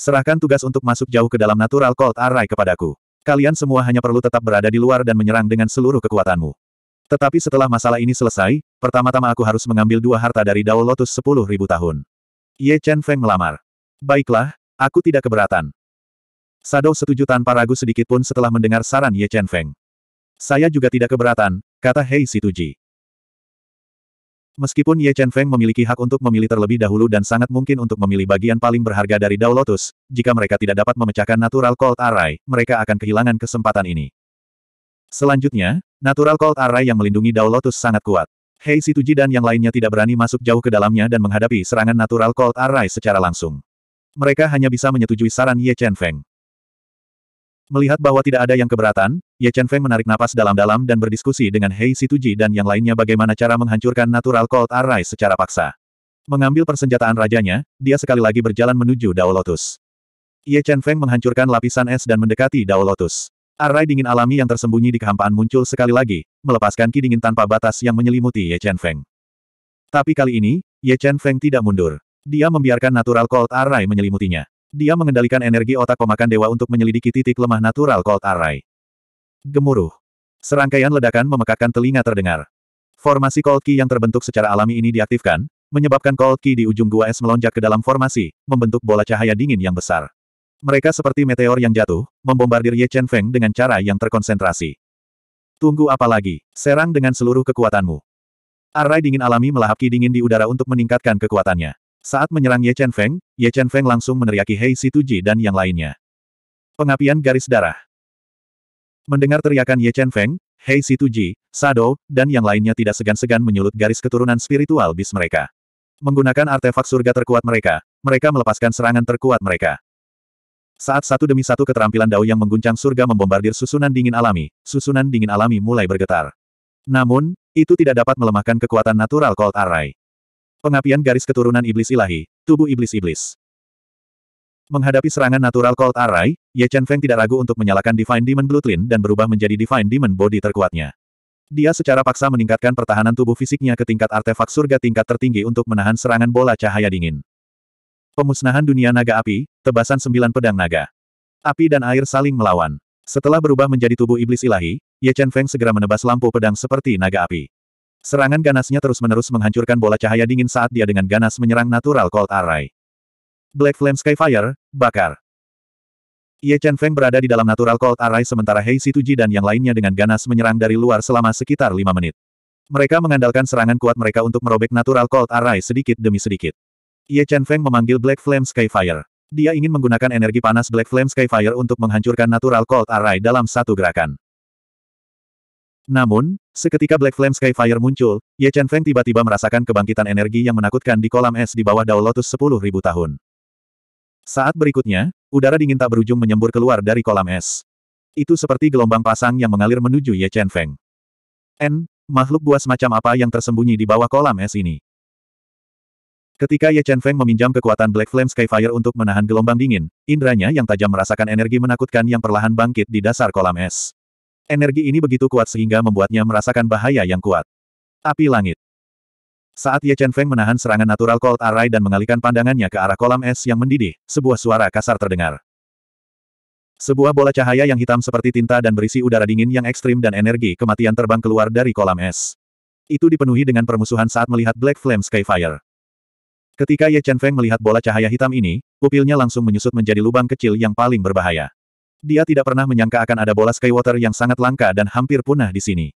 Speaker 1: Serahkan tugas untuk masuk jauh ke dalam natural cold arai kepadaku. Kalian semua hanya perlu tetap berada di luar dan menyerang dengan seluruh kekuatanmu. Tetapi setelah masalah ini selesai, pertama-tama aku harus mengambil dua harta dari Dao Lotus 10.000 tahun. Ye Chen Feng melamar. Baiklah, aku tidak keberatan. Sado setuju tanpa ragu sedikitpun setelah mendengar saran Ye Chen Feng. Saya juga tidak keberatan, kata Hei Situji. Meskipun Ye Chen Feng memiliki hak untuk memilih terlebih dahulu dan sangat mungkin untuk memilih bagian paling berharga dari Dao Lotus, jika mereka tidak dapat memecahkan Natural Cold Array, mereka akan kehilangan kesempatan ini. Selanjutnya, Natural Cold Array yang melindungi Dao Lotus sangat kuat. Hei Situji dan yang lainnya tidak berani masuk jauh ke dalamnya dan menghadapi serangan Natural Cold Array secara langsung. Mereka hanya bisa menyetujui saran Ye Chen Feng. Melihat bahwa tidak ada yang keberatan, Ye Chen Feng menarik napas dalam-dalam dan berdiskusi dengan Hei Situji dan yang lainnya bagaimana cara menghancurkan Natural Cold Array secara paksa. Mengambil persenjataan rajanya, dia sekali lagi berjalan menuju Dao Lotus. Ye Chen Feng menghancurkan lapisan es dan mendekati Dao Lotus. Array dingin alami yang tersembunyi di kehampaan muncul sekali lagi, melepaskan ki dingin tanpa batas yang menyelimuti Ye Chen Feng. Tapi kali ini, Ye Chen Feng tidak mundur. Dia membiarkan Natural Cold Array menyelimutinya. Dia mengendalikan energi otak pemakan dewa untuk menyelidiki titik lemah natural Cold Array. Gemuruh. Serangkaian ledakan memekakkan telinga terdengar. Formasi Cold Key yang terbentuk secara alami ini diaktifkan, menyebabkan Cold Key di ujung gua es melonjak ke dalam formasi, membentuk bola cahaya dingin yang besar. Mereka seperti meteor yang jatuh, membombardir Ye Chen Feng dengan cara yang terkonsentrasi. Tunggu apa lagi? Serang dengan seluruh kekuatanmu. Array dingin alami melahap ki dingin di udara untuk meningkatkan kekuatannya. Saat menyerang Ye Chen Feng, Ye Chen Feng langsung meneriaki Hei Situji dan yang lainnya. Pengapian garis darah. Mendengar teriakan Ye Chen Feng, Hei Situji, Sado, dan yang lainnya tidak segan-segan menyulut garis keturunan spiritual bis mereka. Menggunakan artefak surga terkuat mereka, mereka melepaskan serangan terkuat mereka. Saat satu demi satu keterampilan Dao yang mengguncang surga membombardir susunan dingin alami, susunan dingin alami mulai bergetar. Namun, itu tidak dapat melemahkan kekuatan natural Cold Array. Pengapian garis keturunan iblis ilahi, tubuh iblis-iblis. Menghadapi serangan natural Cold Array, Ye Chen Feng tidak ragu untuk menyalakan Divine Demon Bloodline dan berubah menjadi Divine Demon Body terkuatnya. Dia secara paksa meningkatkan pertahanan tubuh fisiknya ke tingkat artefak surga tingkat tertinggi untuk menahan serangan bola cahaya dingin. Pemusnahan dunia naga api, tebasan sembilan pedang naga. Api dan air saling melawan. Setelah berubah menjadi tubuh iblis ilahi, Ye Chen Feng segera menebas lampu pedang seperti naga api. Serangan ganasnya terus-menerus menghancurkan bola cahaya dingin saat dia dengan ganas menyerang Natural Cold Array. Black Flame Skyfire, bakar. Ye Chen Feng berada di dalam Natural Cold Array sementara Hei Situji dan yang lainnya dengan ganas menyerang dari luar selama sekitar 5 menit. Mereka mengandalkan serangan kuat mereka untuk merobek Natural Cold Array sedikit demi sedikit. Ye Chen Feng memanggil Black Flame Skyfire. Dia ingin menggunakan energi panas Black Flame Skyfire untuk menghancurkan Natural Cold Array dalam satu gerakan. Namun, seketika Black Flame Skyfire muncul, Ye Chen Feng tiba-tiba merasakan kebangkitan energi yang menakutkan di kolam es di bawah Dao Lotus 10.000 tahun. Saat berikutnya, udara dingin tak berujung menyembur keluar dari kolam es. Itu seperti gelombang pasang yang mengalir menuju Ye Chen Feng. N, makhluk buas macam apa yang tersembunyi di bawah kolam es ini? Ketika Ye Chen Feng meminjam kekuatan Black Flame Skyfire untuk menahan gelombang dingin, indranya yang tajam merasakan energi menakutkan yang perlahan bangkit di dasar kolam es. Energi ini begitu kuat sehingga membuatnya merasakan bahaya yang kuat. Api langit. Saat Ye Chen Feng menahan serangan natural Cold Array dan mengalihkan pandangannya ke arah kolam es yang mendidih, sebuah suara kasar terdengar. Sebuah bola cahaya yang hitam seperti tinta dan berisi udara dingin yang ekstrim dan energi kematian terbang keluar dari kolam es. Itu dipenuhi dengan permusuhan saat melihat Black Flame Skyfire. Ketika Ye Chen Feng melihat bola cahaya hitam ini, pupilnya langsung menyusut menjadi lubang kecil yang paling berbahaya. Dia tidak pernah menyangka akan ada bola Skywater yang sangat langka dan hampir punah di sini.